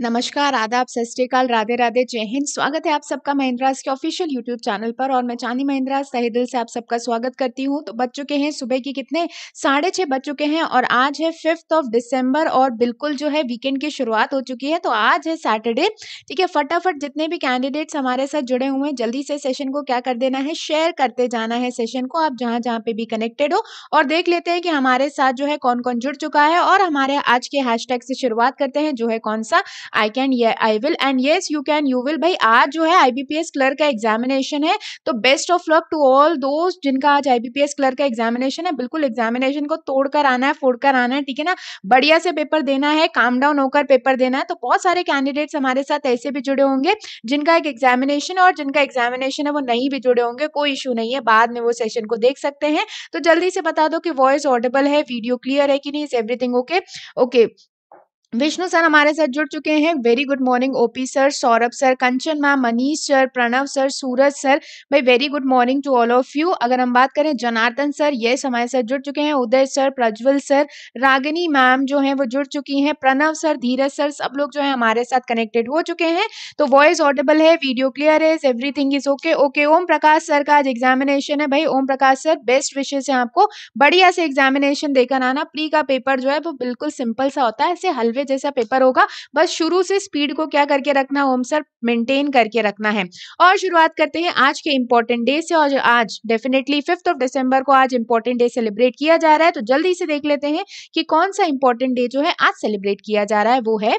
नमस्कार आदाब सस्काल राधे राधे जय हिंद स्वागत है आप सबका महिंद्राज के ऑफिशियल यूट्यूब चैनल पर और मैं चांदी महिंद्राज सही दिल से आप सबका स्वागत करती हूँ तो बज चुके हैं सुबह के कितने साढ़े छह बज चुके हैं और आज है फिफ्थ ऑफ दिसंबर और बिल्कुल जो है वीकेंड की शुरुआत हो चुकी है तो आज है सैटरडे ठीक है फटाफट जितने भी कैंडिडेट्स हमारे साथ जुड़े हुए हैं जल्दी से सेशन को क्या कर देना है शेयर करते जाना है सेशन को आप जहाँ जहाँ पे भी कनेक्टेड हो और देख लेते हैं कि हमारे साथ जो है कौन कौन जुड़ चुका है और हमारे आज के हैश से शुरुआत करते हैं जो है कौन सा I can I will and yes you can you will भाई आज जो है आईबीपीएस क्लर्क का एग्जामिनेशन है तो best of luck to all दोस्त जिनका आज आईबीपीएस क्लर्क का एग्जामिनेशन है बिल्कुल एग्जामिनेशन को तोड़कर आना है फोड़कर आना है ठीक है ना बढ़िया से पेपर देना है काम डाउन होकर पेपर देना है तो बहुत सारे कैंडिडेट्स हमारे साथ ऐसे भी जुड़े होंगे जिनका एक एग्जामिनेशन है और जिनका एग्जामिनेशन है वो नहीं भी जुड़े होंगे कोई इशू नहीं है बाद में वो सेशन को देख सकते हैं तो जल्दी से बता दो कि वॉइस ऑडेबल है वीडियो क्लियर है कि नहीं is everything okay okay Vishnu sir हमारे साथ जुड़ चुके हैं very good morning OP sir Saurabh sir Kanchan ma'am Manish sir Pranav sir Suraj sir भाई very good morning to all of you अगर हम बात करें जनार्दन सर ये हमारे साथ जुड़ चुके हैं Uday sir Prajwal sir Ragini ma'am जो है वो जुड़ चुकी हैं प्रणव सर धीरज सर सब लोग जो है हमारे साथ कनेक्टेड हो चुके हैं तो वॉइस ऑडेबल है वीडियो क्लियर है every is okay okay Om Prakash sir का आज एग्जामिनेशन है भाई ओम प्रकाश सर बेस्ट विशेष है आपको बढ़िया से एग्जामिनेशन देकर आना प्री का पेपर जो है वो बिल्कुल सिंपल सा होता है ऐसे हल्वे सर्वे जैसा पेपर होगा बस शुरू से स्पीड को क्या करके रखना होम सर मेंटेन करके रखना है और शुरुआत करते हैं आज के इंपॉर्टेंट डे से और आज डेफिनेटली फिफ्थ ऑफ डिसंबर को आज इंपॉर्टेंट डे सेलिब्रेट किया जा रहा है तो जल्दी से देख लेते हैं कि कौन सा इंपॉर्टेंट डे जो है आज सेलिब्रेट किया जा रहा है वो है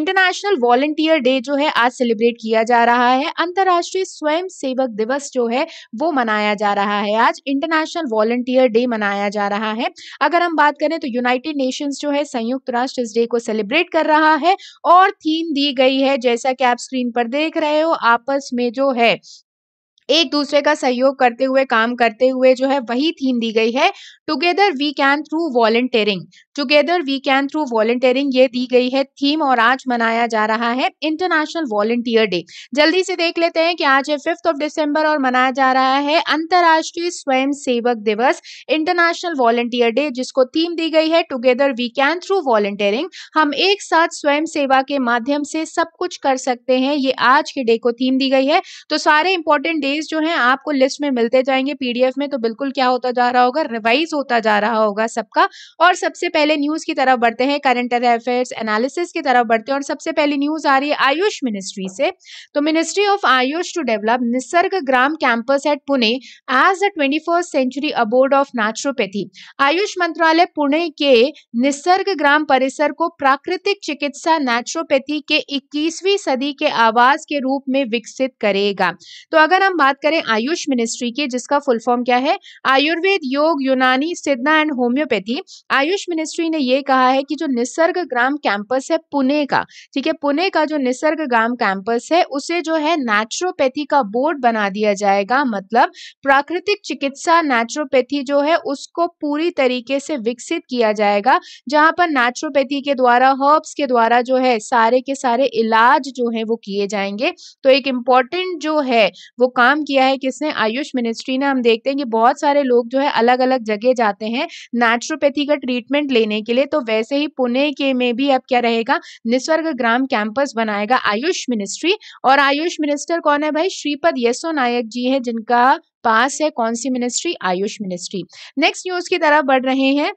इंटरनेशनल वॉलेंटियर डे जो है आज सेलिब्रेट किया जा रहा है अंतर्राष्ट्रीय स्वयं सेवक दिवस जो है वो मनाया जा रहा है आज इंटरनेशनल वॉलेंटियर डे मनाया जा रहा है अगर हम बात करें तो यूनाइटेड नेशंस जो है संयुक्त राष्ट्र इस डे को सेलिब्रेट कर रहा है और थीम दी गई है जैसा कि आप स्क्रीन पर देख रहे हो आपस में जो है एक दूसरे का सहयोग करते हुए काम करते हुए जो है वही थीम दी गई है together we can through volunteering together we can through volunteering ये दी गई है थीम और आज मनाया जा रहा है इंटरनेशनल वॉलेंटियर डे जल्दी से देख लेते हैं कि आज है फिफ्थ ऑफ डिसम्बर और मनाया जा रहा है अंतर्राष्ट्रीय स्वयं सेवक दिवस इंटरनेशनल वॉलेंटियर डे जिसको थीम दी गई है together we can through volunteering हम एक साथ स्वयं सेवा के माध्यम से सब कुछ कर सकते हैं ये आज के डे को थीम दी गई है तो सारे इंपॉर्टेंट डे क्वेरीज जो हैं आपको लिस्ट में मिलते जाएंगे पीडीएफ में तो बिल्कुल क्या होता जा रहा होगा रिवाइज होता जा रहा होगा सबका और सबसे पहले न्यूज की तरफ बढ़ते हैं करंट अफेयर्स एनालिसिस की तरफ बढ़ते हैं और सबसे पहले न्यूज आ रही है आयुष मिनिस्ट्री से तो ministry of Ayush to develop Nisarg Gram campus at Pune as a twenty century abode of naturopathy Ayush मंत्रालय पुणे के निसर्ग ग्राम परिसर को प्राकृतिक चिकित्सा नेचुरोपैथी के इक्कीसवीं सदी के आवास के रूप में विकसित करेगा तो अगर हम बात करें आयुष मिनिस्ट्री के जिसका फुल फॉर्म क्या है आयुर्वेद योग यूनानी सिद्धा एंड होम्योपैथी आयुष मिनिस्ट्री ने यह कहा है कि जो निसर्ग ग्राम कैंपस है पुणे का ठीक है पुणे का जो निसर्ग ग्राम कैंपस है उसे जो है नेचुरोपैथी का बोर्ड बना दिया जाएगा मतलब प्राकृतिक चिकित्सा नेचुरोपैथी जो है उसको पूरी तरीके से विकसित किया जाएगा जहां पर नेचुरोपैथी के द्वारा हर्ब्स के द्वारा जो है सारे के सारे इलाज जो है वो किए जाएंगे तो एक इम्पॉर्टेंट जो है वो काम काम किया है किसने आयुष मिनिस्ट्री ने हम देखते हैं कि बहुत सारे लोग जो है अलग अलग जगह जाते हैं नेचुरोपैथी का ट्रीटमेंट लेने के लिए तो वैसे ही पुणे के में भी अब क्या रहेगा निस्वर्ग ग्राम कैंपस बनाएगा आयुष मिनिस्ट्री और आयुष मिनिस्टर कौन है भाई श्रीपद यशो नायक जी है जिनका पास है कौन सी ministry Ayush ministry next news की तरफ बढ़ रहे हैं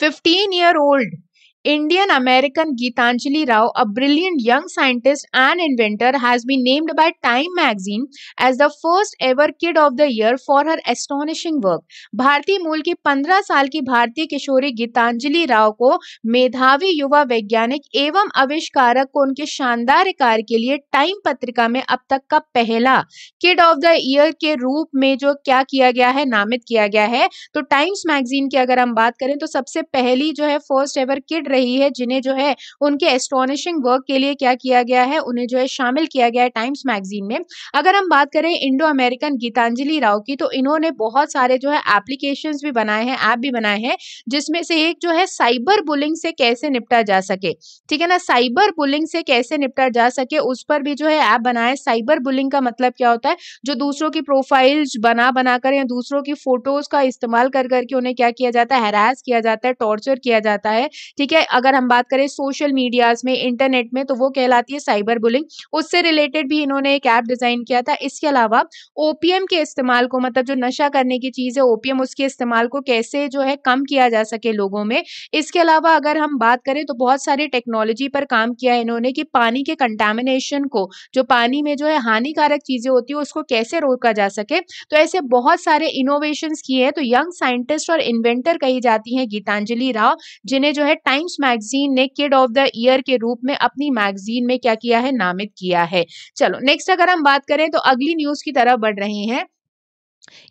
fifteen year old Indian American Gitanjali Rao, a brilliant young scientist and inventor, has been named by Time magazine as the first ever kid of the year for her astonishing work. भारतीय मूल की 15 साल की भारतीय किशोरी गीतांजलि राव को मेधावी युवा वैज्ञानिक एवं आविष्कारक को उनके शानदार कार्य के लिए टाइम पत्रिका में अब तक का पहला किड ऑफ द ईयर के रूप में जो क्या किया गया है नामित किया गया है तो टाइम्स मैगजीन की अगर हम बात करें तो सबसे पहली जो है फर्स्ट एवर किड रही है जिन्हें जो है उनके एस्टोनिशिंग वर्क के लिए क्या किया गया है उन्हें जो है शामिल किया गया है टाइम्स मैगजीन में अगर हम बात करें इंडो अमेरिकन गीतांजलि राव की तो इन्होंने बहुत सारे जो है एप्लीकेशन भी बनाए हैं ऐप भी बनाए हैं जिसमें से एक जो है साइबर बुलिंग से कैसे निपटा जा सके ठीक है ना साइबर बुलिंग से कैसे निपटा जा सके उस पर भी जो है ऐप बनाए साइबर बुलिंग का मतलब क्या होता है जो दूसरों की प्रोफाइल्स बना बनाकर या दूसरों की फोटोज का इस्तेमाल कर करके उन्हें क्या किया जाता है हरास किया जाता है टॉर्चर किया जाता है ठीक है है अगर हम बात करें सोशल मीडियाज में इंटरनेट में तो वो कहलाती है साइबर बुलिंग उससे रिलेटेड भी इन्होंने एक ऐप डिजाइन किया था इसके अलावा ओपीएम के इस्तेमाल को मतलब जो नशा करने की चीज है ओपीएम उसके इस्तेमाल को कैसे जो है कम किया जा सके लोगों में इसके अलावा अगर हम बात करें तो बहुत सारी टेक्नोलॉजी पर काम किया है इन्होंने कि पानी के कंटामिनेशन को जो पानी में जो है हानिकारक चीजें होती है उसको कैसे रोका जा सके तो ऐसे बहुत सारे इनोवेशन किए हैं तो यंग साइंटिस्ट और इन्वेंटर कही जाती है गीतांजलि राव जिन्हें जो है टाइम टाइम्स मैगजीन ने किड ऑफ द ईयर के रूप में अपनी मैगजीन में क्या किया है नामित किया है चलो नेक्स्ट अगर हम बात करें तो अगली न्यूज की तरफ बढ़ रहे हैं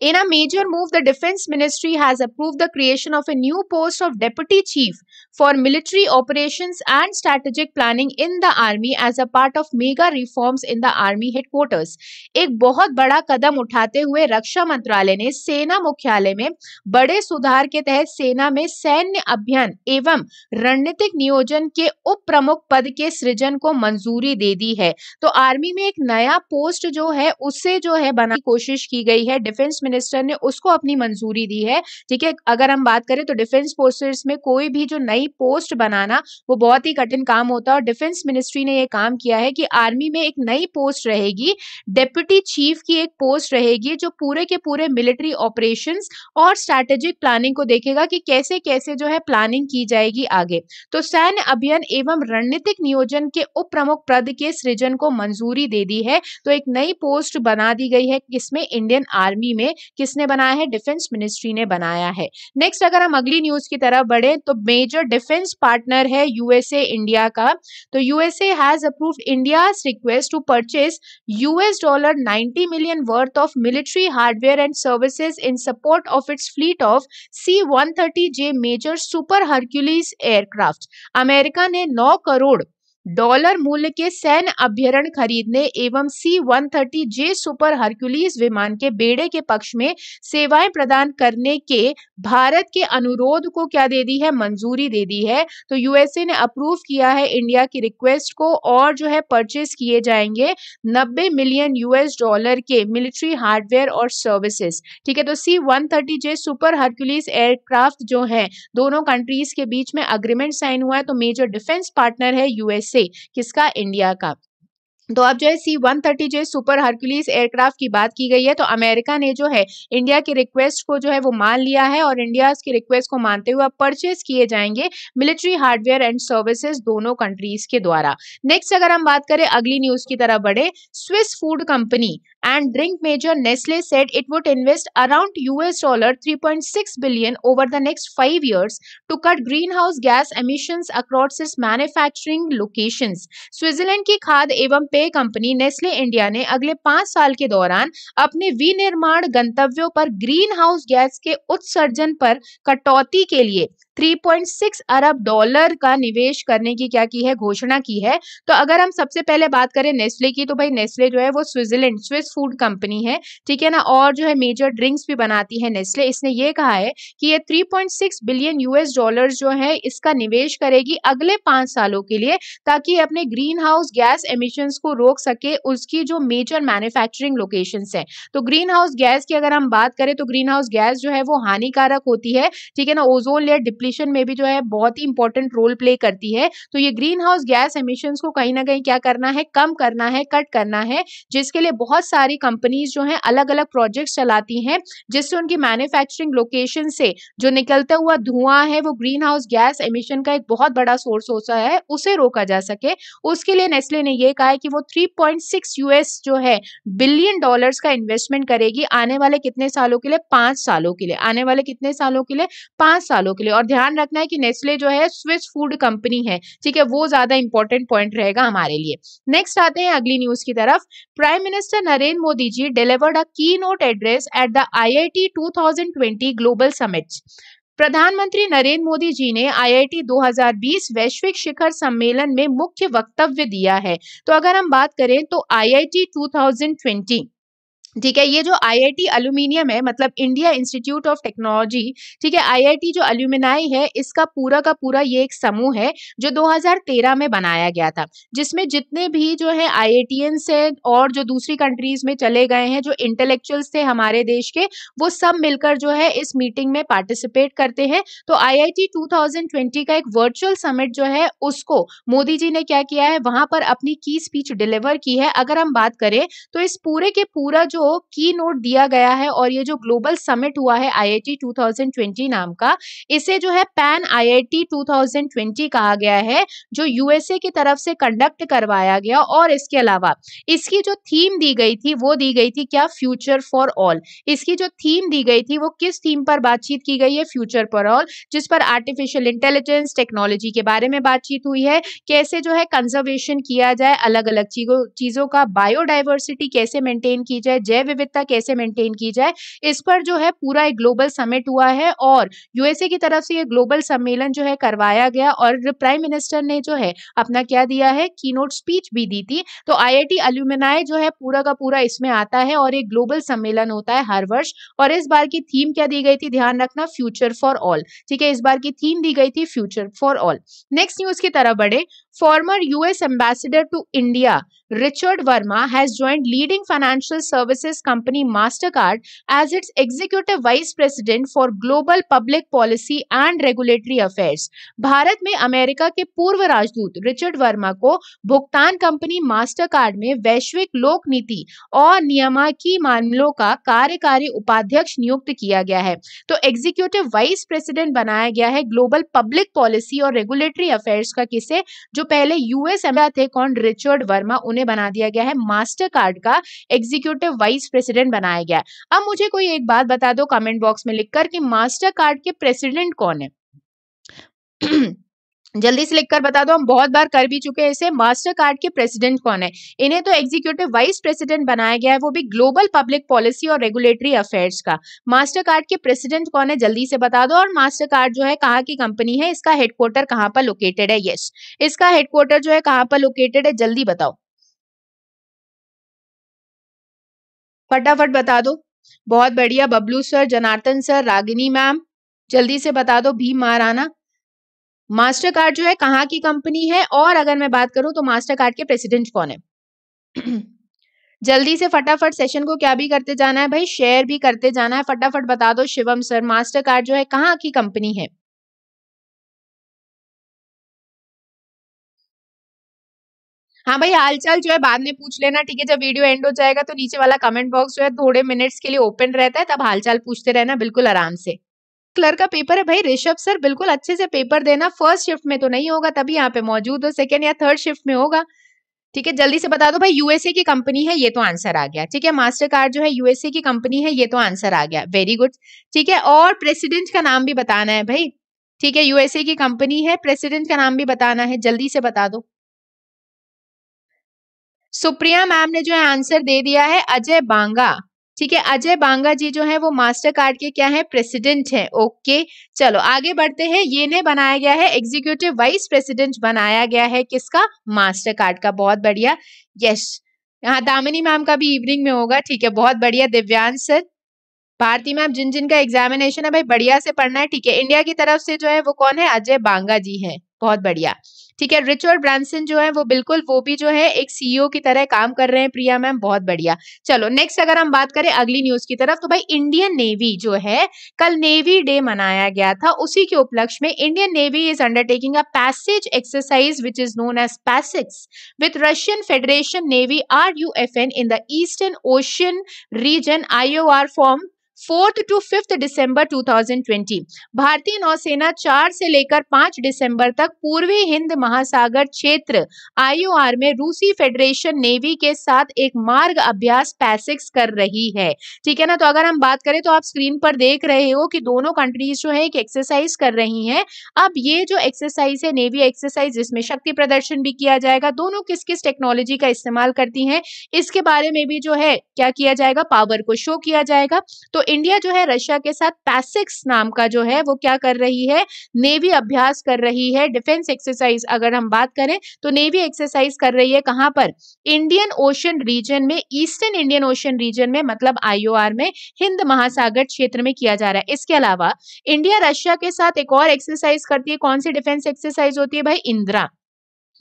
In a major move, the Defence Ministry has approved the creation of a new post of Deputy Chief for Military Operations and Strategic Planning in the Army as a part of mega reforms in the Army Headquarters. एक बहुत बड़ा कदम उठाते हुए रक्षा मंत्रालय ने सेना मुख्यालय में बड़े सुधार के तहत सेना में सैन्य अभियान एवं रणनीतिक नियोजन के उप प्रमुख पद के सृजन को मंजूरी दे दी है तो आर्मी में एक नया पोस्ट जो है उससे जो है बनाने की कोशिश की गई है डिफेंस डिफेंस मिनिस्टर ने उसको अपनी मंजूरी दी है ठीक है अगर हम बात करें तो डिफेंस फोर्सेस में कोई भी जो नई पोस्ट बनाना वो बहुत ही कठिन काम होता है और डिफेंस मिनिस्ट्री ने ये काम किया है कि आर्मी में एक नई पोस्ट रहेगी डेप्यूटी चीफ की एक पोस्ट रहेगी जो पूरे के पूरे मिलिट्री ऑपरेशन और स्ट्रेटेजिक प्लानिंग को देखेगा कि कैसे कैसे जो है प्लानिंग की जाएगी आगे तो सैन्य अभियान एवं रणनीतिक नियोजन के उप प्रमुख पद के सृजन को मंजूरी दे दी है तो एक नई पोस्ट बना दी गई है किसमें इंडियन आर्मी ही में किसने बनाया है डिफेंस मिनिस्ट्री ने बनाया है नेक्स्ट अगर हम अगली न्यूज की तरफ बढ़े तो मेजर डिफेंस पार्टनर है यूएसए इंडिया का तो USA has approve India request to purchase US dollar ninety million worth of military hardware and services in support of its fleet of C one thirty J major super Hercules aircraft America ने नौ crore dollar मूल्य के सैन्य अभ्यरण खरीदने एवं सी 130 जे super Hercules विमान के बेड़े के पक्ष में सेवाएं प्रदान करने के भारत के अनुरोध को क्या दे दी है मंजूरी दे दी है तो यूएसए ने अप्रूव किया है इंडिया की रिक्वेस्ट को और जो है परचेस किए जाएंगे 90 मिलियन यूएस डॉलर के मिलिट्री हार्डवेयर और सर्विसेस ठीक है तो C thirty J super Hercules aircraft जो है दोनों कंट्रीज के बीच में अग्रीमेंट साइन हुआ है तो मेजर डिफेंस पार्टनर है यूएस से किसका इंडिया का तो अब जो है सी वन थर्टी जो है सुपर हर्कुलिस एयरक्राफ्ट की बात की गई है तो अमेरिका ने जो है इंडिया की रिक्वेस्ट को जो है वो मान लिया है और इंडिया की रिक्वेस्ट को मानते हुए परचेज किए जाएंगे मिलिट्री हार्डवेयर एंड सर्विसेज दोनों कंट्रीज के द्वारा नेक्स्ट अगर हम बात करें अगली न्यूज की तरफ बढ़े Swiss food company and drink major Nestle said it would invest around US dollar three billion over the next five years to cut greenhouse gas emission across manufacturing location Switzerland की खाद एवं पेय company Nestle India ने अगले पांच साल के दौरान अपने विनिर्माण गंतव्यों पर ग्रीन हाउस गैस के उत्सर्जन पर कटौती के लिए 3.6 अरब डॉलर का निवेश करने की क्या की है घोषणा की है तो अगर हम सबसे पहले बात करें नेस्ले की तो भाई नेस्ले जो है वो स्विट्जरलैंड स्विस फूड कंपनी है ठीक है ना और जो है मेजर ड्रिंक्स भी बनाती है नेस्ले इसने ये कहा है कि ये 3.6 बिलियन यूएस डॉलर जो है इसका निवेश करेगी अगले पांच सालों के लिए ताकि अपने ग्रीन हाउस गैस एमिशन को रोक सके उसकी जो मेजर मैन्युफैक्चरिंग लोकेशन है तो ग्रीन हाउस गैस की अगर हम बात करें तो ग्रीन हाउस गैस जो है वो हानिकारक होती है ठीक है ना ओजोन लेर डिप्ली कंडीशन में भी जो है बहुत ही इंपॉर्टेंट रोल प्ले करती है तो ये ग्रीन हाउस गैस एमिशन को कहीं ना कहीं क्या करना है कम करना है कट करना है जिसके लिए बहुत सारी कंपनीज जो है अलग अलग प्रोजेक्ट चलाती है जिससे उनकी मैन्युफैक्चरिंग लोकेशन से जो निकलता हुआ धुआं है वो ग्रीन हाउस गैस एमिशन का एक बहुत बड़ा सोर्स होता है उसे रोका जा सके उसके लिए नेस्ले ने यह कहा है कि वो 3.6 यूएस जो है बिलियन डॉलर्स का इन्वेस्टमेंट करेगी आने वाले कितने सालों के लिए पांच सालों के लिए आने वाले कितने सालों के लिए पांच सालों के लिए और ध्यान रखना है कि नेस्ले जो है स्विस फूड कंपनी है ठीक है वो ज्यादा इंपॉर्टेंट पॉइंट रहेगा हमारे लिए नेक्स्ट आते हैं अगली न्यूज की तरफ prime minister Narendra Modi ji delivered a keynote address at the I IIT 2020 global summit प्रधानमंत्री नरेंद्र मोदी जी ने आईआईटी 2020 वैश्विक शिखर सम्मेलन में मुख्य वक्तव्य दिया है तो अगर हम बात करें तो आईआईटी 2020 ठीक है ये जो आईआईटी एल्यूमिनियम है मतलब इंडिया इंस्टीट्यूट ऑफ टेक्नोलॉजी ठीक है आईआईटी जो अल्यूमिनाई है इसका पूरा का पूरा ये एक समूह है जो 2013 में बनाया गया था जिसमें जितने भी जो है आई से और जो दूसरी कंट्रीज में चले गए हैं जो इंटेलेक्चुअल्स थे हमारे देश के वो सब मिलकर जो है इस मीटिंग में पार्टिसिपेट करते हैं तो आई आई का एक वर्चुअल समिट जो है उसको मोदी जी ने क्या किया है वहां पर अपनी की स्पीच डिलीवर की है अगर हम बात करें तो इस पूरे के पूरा जो की नोट दिया गया है और ये जो ग्लोबल समिट हुआ है आईआईटी 2020 नाम का इसे जो है पैन आईआईटी 2020 कहा गया है जो यूएसए की तरफ से कंडक्ट करवाया गया और इसके अलावा इसकी जो थीम दी गई थी वो दी गई थी क्या फ्यूचर फॉर ऑल इसकी जो थीम दी गई थी वो किस थीम पर बातचीत की गई है फ्यूचर फॉर ऑल जिस पर आर्टिफिशियल इंटेलिजेंस टेक्नोलॉजी के बारे में बातचीत हुई है कैसे जो है कंजर्वेशन किया जाए अलग अलग चीजों का बायोडाइवर्सिटी कैसे मेंटेन की जाए जैव विविधता कैसे मेंटेन की जाए इस पर जो है पूरा एक ग्लोबल समिट हुआ है और यूएसए की तरफ से ये ग्लोबल सम्मेलन जो है करवाया गया और प्राइम मिनिस्टर ने जो है अपना क्या दिया है की स्पीच भी दी थी तो आईआईटी आई जो है पूरा का पूरा इसमें आता है और एक ग्लोबल सम्मेलन होता है हर वर्ष और इस बार की थीम क्या दी गई थी ध्यान रखना फ्यूचर फॉर ऑल ठीक है इस बार की थीम दी गई थी future for all next news की तरफ बढ़े former US ambassador to India Richard Verma has joined leading financial services company Mastercard as its executive vice president for global public policy and regulatory affairs. Bharat में America के पूर्व राजदूत Richard Verma को भुगतान company Mastercard में वैश्विक लोक नीति और नियामकी मामलों का कार्यकारी उपाध्यक्ष नियुक्त किया गया है तो एग्जीक्यूटिव वाइस प्रेसिडेंट बनाया गया है ग्लोबल पब्लिक पॉलिसी और रेगुलेटरी अफेयर्स का किसे जो पहले यूएस थे कौन रिचर्ड वर्मा उन्हें बना दिया गया है मास्टर कार्ड का एग्जीक्यूटिव वाइस प्रेसिडेंट बनाया गया है अब मुझे कोई एक बात बता दो कमेंट बॉक्स में लिखकर कि मास्टर कार्ड के प्रेसिडेंट कौन है जल्दी से लिखकर बता दो हम बहुत बार कर भी चुके हैं इसे मास्टर कार्ड के प्रेसिडेंट कौन है इन्हें तो एग्जीक्यूटिव वाइस प्रेसिडेंट बनाया गया है वो भी ग्लोबल पब्लिक पॉलिसी और रेगुलेटरी अफेयर्स का मास्टर कार्ड के प्रेसिडेंट कौन है जल्दी से बता दो और मास्टर कार्ड जो है कहाँ की कंपनी है इसका हेडक्वार्टर कहाँ पर लोकेटेड है येस इसका हेडक्वार्टर जो है कहाँ पर लोकेटेड है जल्दी बताओ फटाफट बता दो बहुत बढ़िया Bablu sir Janardan sir Ragini ma'am जल्दी से बता दो भीम महाराणा मास्टर कार्ड जो है कहाँ की कंपनी है और अगर मैं बात करूं तो मास्टर कार्ड के प्रेसिडेंट कौन है जल्दी से फटाफट सेशन को क्या भी करते जाना है भाई शेयर भी करते जाना है फटाफट बता दो शिवम सर मास्टर कार्ड जो है कहाँ की कंपनी है हाँ भाई हालचाल जो है बाद में पूछ लेना ठीक है जब वीडियो एंड हो जाएगा तो नीचे वाला कमेंट बॉक्स जो है थोड़े मिनट्स के लिए ओपन रहता है तब हालचाल पूछते रहना बिल्कुल आराम से कलर का पेपर है भाई ऋषभ सर बिल्कुल अच्छे से पेपर देना फर्स्ट शिफ्ट में तो नहीं होगा तभी यहाँ पे मौजूद हो सेकेंड या थर्ड शिफ्ट में होगा ठीक है जल्दी से बता दो भाई यूएसए की कंपनी है ये तो आंसर आ गया ठीक है मास्टर कार्ड जो है यूएसए की कंपनी है ये तो आंसर आ गया वेरी गुड ठीक है और प्रेसिडेंट का नाम भी बताना है भाई ठीक है यूएसए की कंपनी है प्रेसिडेंट का नाम भी बताना है जल्दी से बता दो सुप्रिया मैम ने जो है आंसर दे दिया है अजय बांगा ठीक है अजय बांगा जी जो है वो मास्टर कार्ड के क्या है प्रेसिडेंट हैं ओके चलो आगे बढ़ते हैं ये ने बनाया गया है एग्जीक्यूटिव वाइस प्रेसिडेंट बनाया गया है किसका मास्टर कार्ड का बहुत बढ़िया यस यहाँ दामिनी मैम का भी इवनिंग में होगा ठीक है बहुत बढ़िया दिव्यांश सर भारती मैम जिन जिन का एग्जामिनेशन है भाई बढ़िया से पढ़ना है ठीक है इंडिया की तरफ से जो है वो कौन है अजय बांगा जी हैं बहुत बढ़िया ठीक है रिचर्ड ब्रांसन जो है वो बिल्कुल वो भी जो है एक सीईओ e की तरह काम कर रहे हैं प्रिया मैम बहुत बढ़िया चलो नेक्स्ट अगर हम बात करें अगली न्यूज की तरफ तो भाई इंडियन नेवी जो है कल नेवी डे मनाया गया था उसी के उपलक्ष्य में Indian navy is undertaking a passage exercise which is known as PASSEX with Russian federation navy are in the eastern ocean region IO from fourth to fifth दिसंबर 2020 भारतीय नौसेना चार से लेकर पांच दिसंबर तक पूर्वी हिंद महासागर क्षेत्र आईओआर में रूसी फेडरेशन नेवी के साथ एक मार्ग अभ्यास पैसिक्स कर रही है ठीक है ना तो अगर हम बात करें तो आप स्क्रीन पर देख रहे हो कि दोनों कंट्रीज जो है एक एक्सरसाइज कर रही है अब ये जो एक्सरसाइज है नेवी एक्सरसाइज जिसमें शक्ति प्रदर्शन भी किया जाएगा दोनों किस किस टेक्नोलॉजी का इस्तेमाल करती है इसके बारे में भी जो है क्या किया जाएगा पावर को शो किया जाएगा तो इंडिया जो है रशिया के साथ पैसिक्स नाम का जो है वो क्या कर रही है नेवी अभ्यास कर रही है डिफेंस एक्सरसाइज अगर हम बात करें तो नेवी एक्सरसाइज कर रही है कहां पर इंडियन ओशन रीजन में ईस्टर्न इंडियन ओशन रीजन में मतलब आईओआर में हिंद महासागर क्षेत्र में किया जा रहा है इसके अलावा इंडिया रशिया के साथ एक और एक्सरसाइज करती है कौन सी डिफेंस एक्सरसाइज होती है भाई इंदिरा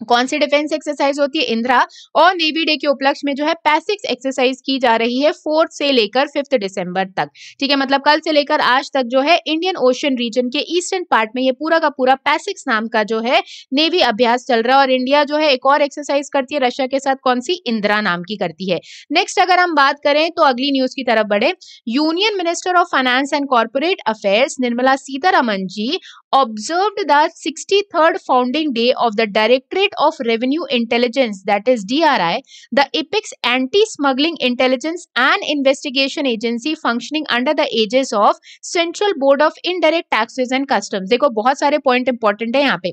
कौन सी डिफेंस एक्सरसाइज होती है इंदिरा और नेवी डे के उपलक्ष्य में जो है पैसिक्स एक्सरसाइज की जा रही है फोर्थ से लेकर फिफ्थ दिसंबर तक ठीक है मतलब कल से लेकर आज तक जो है इंडियन ओशन रीजन के ईस्टर्न पार्ट में ये पूरा का पूरा पैसिक्स नाम का जो है नेवी अभ्यास चल रहा है और इंडिया जो है एक और एक्सरसाइज करती है रशिया के साथ कौन सी इंदिरा नाम की करती है नेक्स्ट अगर हम बात करें तो अगली न्यूज की तरफ बढ़े union minister of finance and corporate affairs Nirmala Sitharaman ji observed that 63rd founding day of the Directorate of Revenue Intelligence, that is DRI, the apex anti-smuggling intelligence and investigation agency functioning under the aegis of Central Board of Indirect Taxes and Customs. देखो बहुत सारे point important है यहाँ पे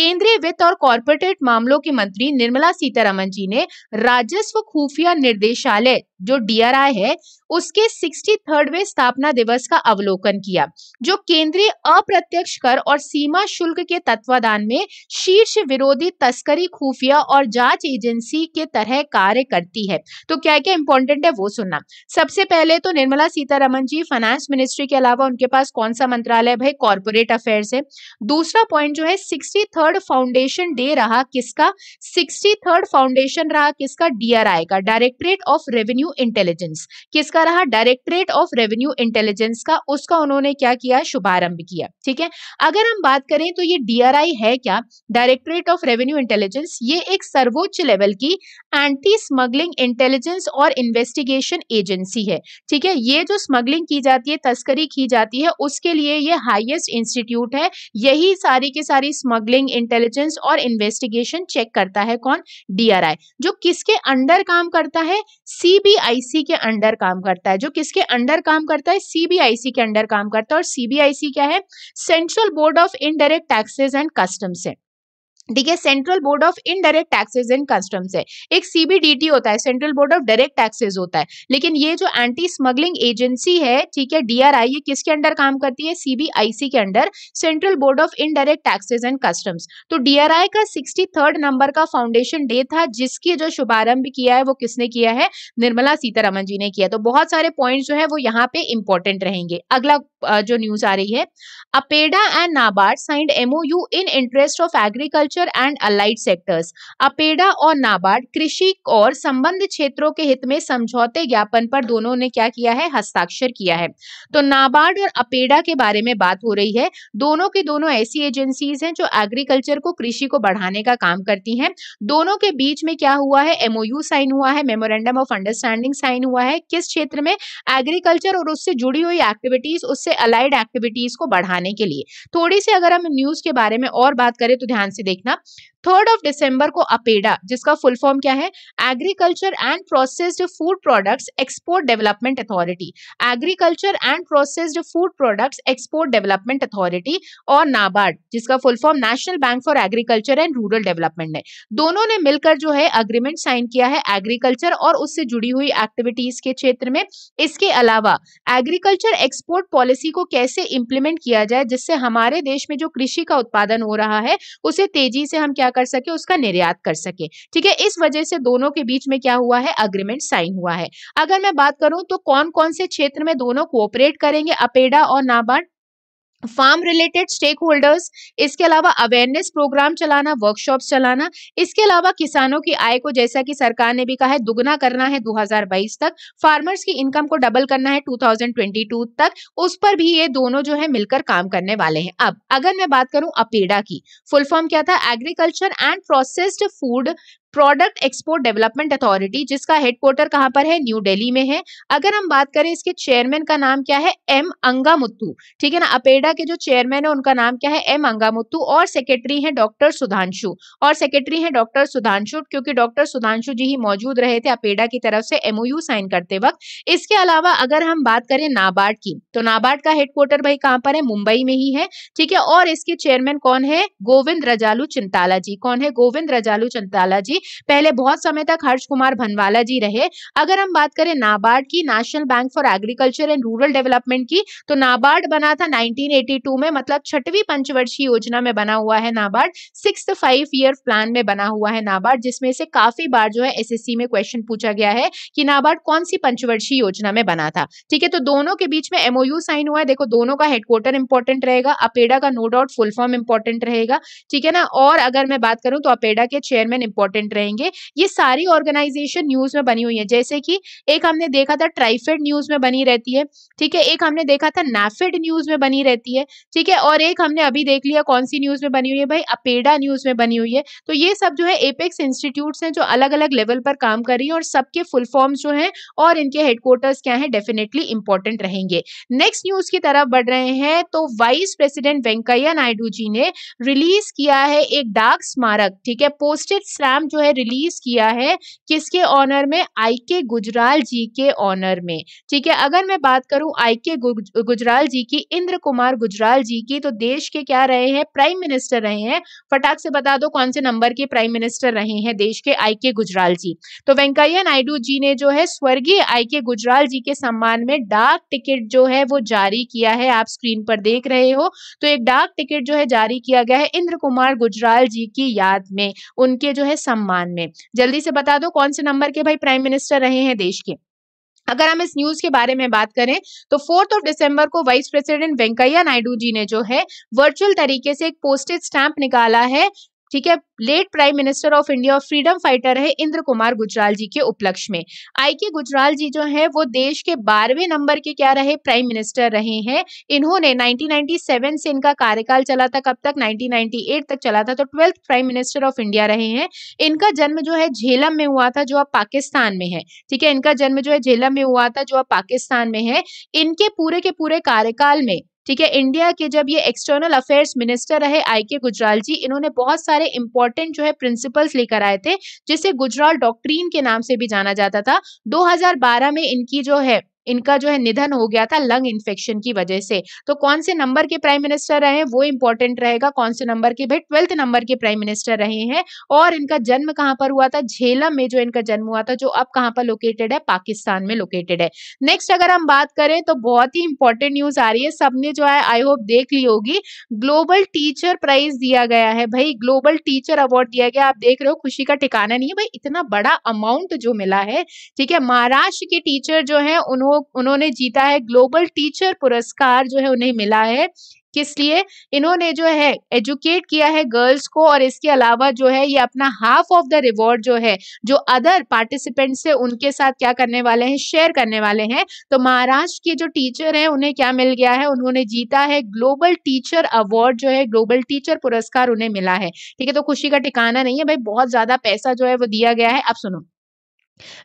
केंद्रीय वित्त और corporate मामलों की मंत्री निर्मला सीतारमन जी ने राजस्व खुफिया निर्देशालय जो डीआरआई है उसके सिक्सटी थर्डवे स्थापना दिवस का अवलोकन किया जो केंद्रीय अप्रत्यक्ष कर और सीमा शुल्क के तत्वाधान में शीर्ष विरोधी तस्करी खुफिया और जांच एजेंसी के तरह कार्य करती है तो क्या क्या इंपॉर्टेंट है वो सुनना सबसे पहले तो निर्मला सीतारमन जी फाइनेंस मिनिस्ट्री के अलावा उनके पास कौन सा मंत्रालय भाई कॉर्पोरेट अफेयर्स है दूसरा पॉइंट जो है सिक्सटी थर्ड फाउंडेशन डे रहा किसका सिक्सटी थर्ड फाउंडेशन रहा किसका डीआरआई का directorate of revenue revenue intelligence किसका रहा डायरेक्टरेट ऑफ रेवेन्यू इंटेलिजेंस का उसका उन्होंने क्या किया शुभारंभ किया ठीक है अगर हम बात करें तो ये डीआरआई है क्या डायरेक्टरेट ऑफ रेवेन्यू इंटेलिजेंस ये एक सर्वोच्च लेवल की एंटी स्मगलिंग इंटेलिजेंस और इन्वेस्टिगेशन एजेंसी है ठीक है ये जो स्मगलिंग की जाती है तस्करी की जाती है उसके लिए ये हाईएस्ट इंस्टीट्यूट है यही सारी के सारी स्मगलिंग इंटेलिजेंस और इन्वेस्टिगेशन चेक करता है कौन डीआरआई जो किसके अंडर काम करता है सीबी सीबीआईसी के अंडर काम करता है जो किसके अंडर काम करता है सीबीआईसी के अंडर काम करता है और सीबीआईसी क्या है central board of indirect taxes and customs है ठीक है central board of indirect taxes and customs है एक सीबीडीटी होता है central board of direct taxes होता है लेकिन ये जो एंटी स्मगलिंग एजेंसी है ठीक है डीआरआई ये किसके अंडर काम करती है सीबीआईसी के under central board of indirect taxes and customs तो डीआरआई का सिक्सटी नंबर का फाउंडेशन डे था जिसकी जो शुभारंभ किया है वो किसने किया है निर्मला सीतारमन जी ने किया तो बहुत सारे पॉइंट जो है वो यहाँ पे इंपॉर्टेंट रहेंगे अगला जो न्यूज आ रही है APEDA and NABARD signed MoU in interest of agriculture and allied sectors APEDA और नाबार्ड कृषि और संबंध क्षेत्रों के हित में समझौते ज्ञापन पर दोनों ने क्या किया है हस्ताक्षर किया है तो नाबार्ड और अपेडा के बारे में बात हो रही है दोनों के दोनों ऐसी एजेंसीज हैं जो एग्रीकल्चर को कृषि को बढ़ाने का काम करती हैं दोनों के बीच में क्या हुआ है एमओयू साइन हुआ है मेमोरेंडम ऑफ अंडरस्टैंडिंग साइन हुआ है किस क्षेत्र में एग्रीकल्चर और उससे जुड़ी हुई एक्टिविटीज उससे से अलाइड एक्टिविटीज को बढ़ाने के लिए थोड़ी सी अगर हम न्यूज के बारे में और बात करें तो ध्यान से देखना थर्ड ऑफ डिसम्बर को अपेडा जिसका फुल फॉर्म क्या है agriculture and processed food products export development authority agriculture and processed food products export development authority और नाबार्ड जिसका full form national bank for agriculture and rural development है दोनों ने मिलकर जो है अग्रीमेंट साइन किया है एग्रीकल्चर और उससे जुड़ी हुई एक्टिविटीज के क्षेत्र में इसके अलावा एग्रीकल्चर एक्सपोर्ट पॉलिसी को कैसे इंप्लीमेंट किया जाए जिससे हमारे देश में जो कृषि का उत्पादन हो रहा है उसे तेजी से हम क्या क्या कर सके उसका निर्यात कर सके ठीक है इस वजह से दोनों के बीच में क्या हुआ है अग्रीमेंट साइन हुआ है अगर मैं बात करूं तो कौन कौन से क्षेत्र में दोनों कोऑपरेट करेंगे अपेडा और NABARD farm related stakeholders इसके अलावा अवेयरनेस प्रोग्राम चलाना वर्कशॉप चलाना इसके अलावा किसानों की आय को जैसा कि सरकार ने भी कहा है दुगना करना है 2022 तक फार्मर्स की इनकम को डबल करना है 2022 तक उस पर भी ये दोनों जो है मिलकर काम करने वाले हैं अब अगर मैं बात करूं अपेडा की फुल फॉर्म क्या था agriculture and processed food product export development authority जिसका हेडक्वार्टर कहाँ पर है न्यू दिल्ली में है अगर हम बात करें इसके चेयरमैन का नाम क्या है एम अंगामुत्तू ठीक है ना अपेडा के जो चेयरमैन है उनका नाम क्या है एम अंगामुत्तू और सेक्रेटरी है डॉक्टर सुधांशु और सेक्रेटरी है डॉक्टर सुधांशु क्योंकि डॉक्टर सुधांशु जी ही मौजूद रहे थे अपेडा की तरफ से एमओयू साइन करते वक्त इसके अलावा अगर हम बात करें नाबार्ड की तो नाबार्ड का हेडक्वार्टर भाई कहाँ पर है मुंबई में ही है ठीक है और इसके चेयरमैन कौन है गोविंद रजालू चिंताला जी कौन है गोविंद रजालू चिंताला जी थी पहले बहुत समय तक हर्ष कुमार भनवाला जी रहे अगर हम बात करें नाबार्ड की national bank for agriculture and rural development की तो नाबार्ड बना था 1982 में मतलब छठवीं पंचवर्षीय योजना में बना हुआ है NABARD six five year plan में बना हुआ है नाबार्ड जिसमें से काफी बार जो है एस में क्वेश्चन पूछा गया है कि नाबार्ड कौन सी पंचवर्षीय योजना में बना था ठीक है तो दोनों के बीच में एमओयू साइन हुआ है देखो दोनों का हेडक्वार्टर इंपॉर्टेंट रहेगा अपेडा का no doubt full form important रहेगा ठीक है ना और अगर मैं बात करूं तो अपेडा के चेयरमैन इंपॉर्टेंट प्रेजेंट रहेंगे ये सारी ऑर्गेनाइजेशन न्यूज में बनी हुई है जैसे कि एक हमने देखा था ट्राइफेड न्यूज में बनी रहती है ठीक है एक हमने देखा था नाफेड न्यूज में बनी रहती है ठीक है और एक हमने अभी देख लिया कौन सी न्यूज में बनी हुई है भाई अपेडा न्यूज में बनी हुई है तो ये सब जो है एपेक्स इंस्टीट्यूट है जो अलग अलग लेवल पर काम कर रही है और सबके फुल फॉर्म जो है और इनके हेडक्वार्टर्स क्या है डेफिनेटली इंपॉर्टेंट रहेंगे नेक्स्ट न्यूज की तरफ बढ़ रहे हैं तो वाइस प्रेसिडेंट वेंकैया नायडू जी ने रिलीज किया है एक डाक स्मारक ठीक है पोस्टेड स्टैम्प जो जो है रिलीज किया है किसके ऑनर में आई के गुजराल जी के ऑनर में ठीक है अगर मैं बात करूं आई के गुजराल जी की इंद्र कुमार गुजराल जी की तो देश के क्या रहे हैं प्राइम मिनिस्टर रहे हैं फटाक से बता दो कौन से नंबर के प्राइम मिनिस्टर रहे हैं देश के आई के गुजराल जी तो वेंकैया नायडू जी ने जो है स्वर्गीय आई के गुजराल जी के सम्मान में डाक टिकट जो है वो जारी किया है आप स्क्रीन पर देख रहे हो तो एक डाक टिकट जो है जारी किया गया है इंद्र कुमार गुजराल जी की याद में उनके जो है सम्मान सम्मान में जल्दी से बता दो कौन से नंबर के भाई प्राइम मिनिस्टर रहे हैं देश के अगर हम इस न्यूज के बारे में बात करें तो फोर्थ ऑफ दिसंबर को वाइस प्रेसिडेंट वेंकैया नायडू जी ने जो है वर्चुअल तरीके से एक पोस्टेज स्टैंप निकाला है ठीक है late prime minister of India और फ्रीडम फाइटर है इंद्र कुमार गुजराल जी के उपलक्ष्य में आई के गुजराल जी जो है वो देश के बारहवें नंबर के क्या रहे प्राइम मिनिस्टर रहे हैं इन्होंने 1997 से इनका कार्यकाल चला था कब तक 1998 तक चला था तो twelfth prime minister of India रहे हैं इनका जन्म जो है झेलम में हुआ था जो अब पाकिस्तान में है ठीक है इनका जन्म जो है झेलम में हुआ था जो अब पाकिस्तान में है इनके पूरे के पूरे कार्यकाल में ठीक है इंडिया के जब ये एक्सटर्नल अफेयर्स मिनिस्टर रहे आई के गुजराल जी इन्होंने बहुत सारे इंपॉर्टेंट जो है प्रिंसिपल्स लेकर आए थे जिसे गुजराल डॉक्ट्रीन के नाम से भी जाना जाता था 2012 में इनकी जो है इनका जो है निधन हो गया था लंग इन्फेक्शन की वजह से तो कौन से नंबर के प्राइम मिनिस्टर रहे वो इंपॉर्टेंट रहेगा कौन से नंबर के भाई ट्वेल्थ नंबर के प्राइम मिनिस्टर रहे हैं और इनका जन्म कहाँ पर हुआ था झेलम में जो इनका जन्म हुआ था जो अब कहाँ पर लोकेटेड है पाकिस्तान में लोकेटेड है नेक्स्ट अगर हम बात करें तो बहुत ही इंपॉर्टेंट न्यूज आ रही है सबने जो है आई होप देख ली होगी ग्लोबल टीचर प्राइज दिया गया है भाई ग्लोबल टीचर अवार्ड दिया गया आप देख रहे हो खुशी का ठिकाना नहीं है भाई इतना बड़ा अमाउंट जो मिला है ठीक है महाराष्ट्र के टीचर जो है उन्होंने उन्होंने जीता है ग्लोबल टीचर पुरस्कार जो है उन्हें मिला है किस लिए इन्होंने जो है एजुकेट किया है गर्ल्स को और इसके अलावा जो है ये अपना हाफ ऑफ द रिवॉर्ड जो है जो अदर पार्टिसिपेंट्स है उनके साथ क्या करने वाले हैं शेयर करने वाले हैं तो महाराष्ट्र के जो टीचर हैं उन्हें क्या मिल गया है उन्होंने जीता है ग्लोबल टीचर अवार्ड जो है ग्लोबल टीचर पुरस्कार उन्हें मिला है ठीक है तो खुशी का ठिकाना नहीं है भाई बहुत ज्यादा पैसा जो है वो दिया गया है आप सुनो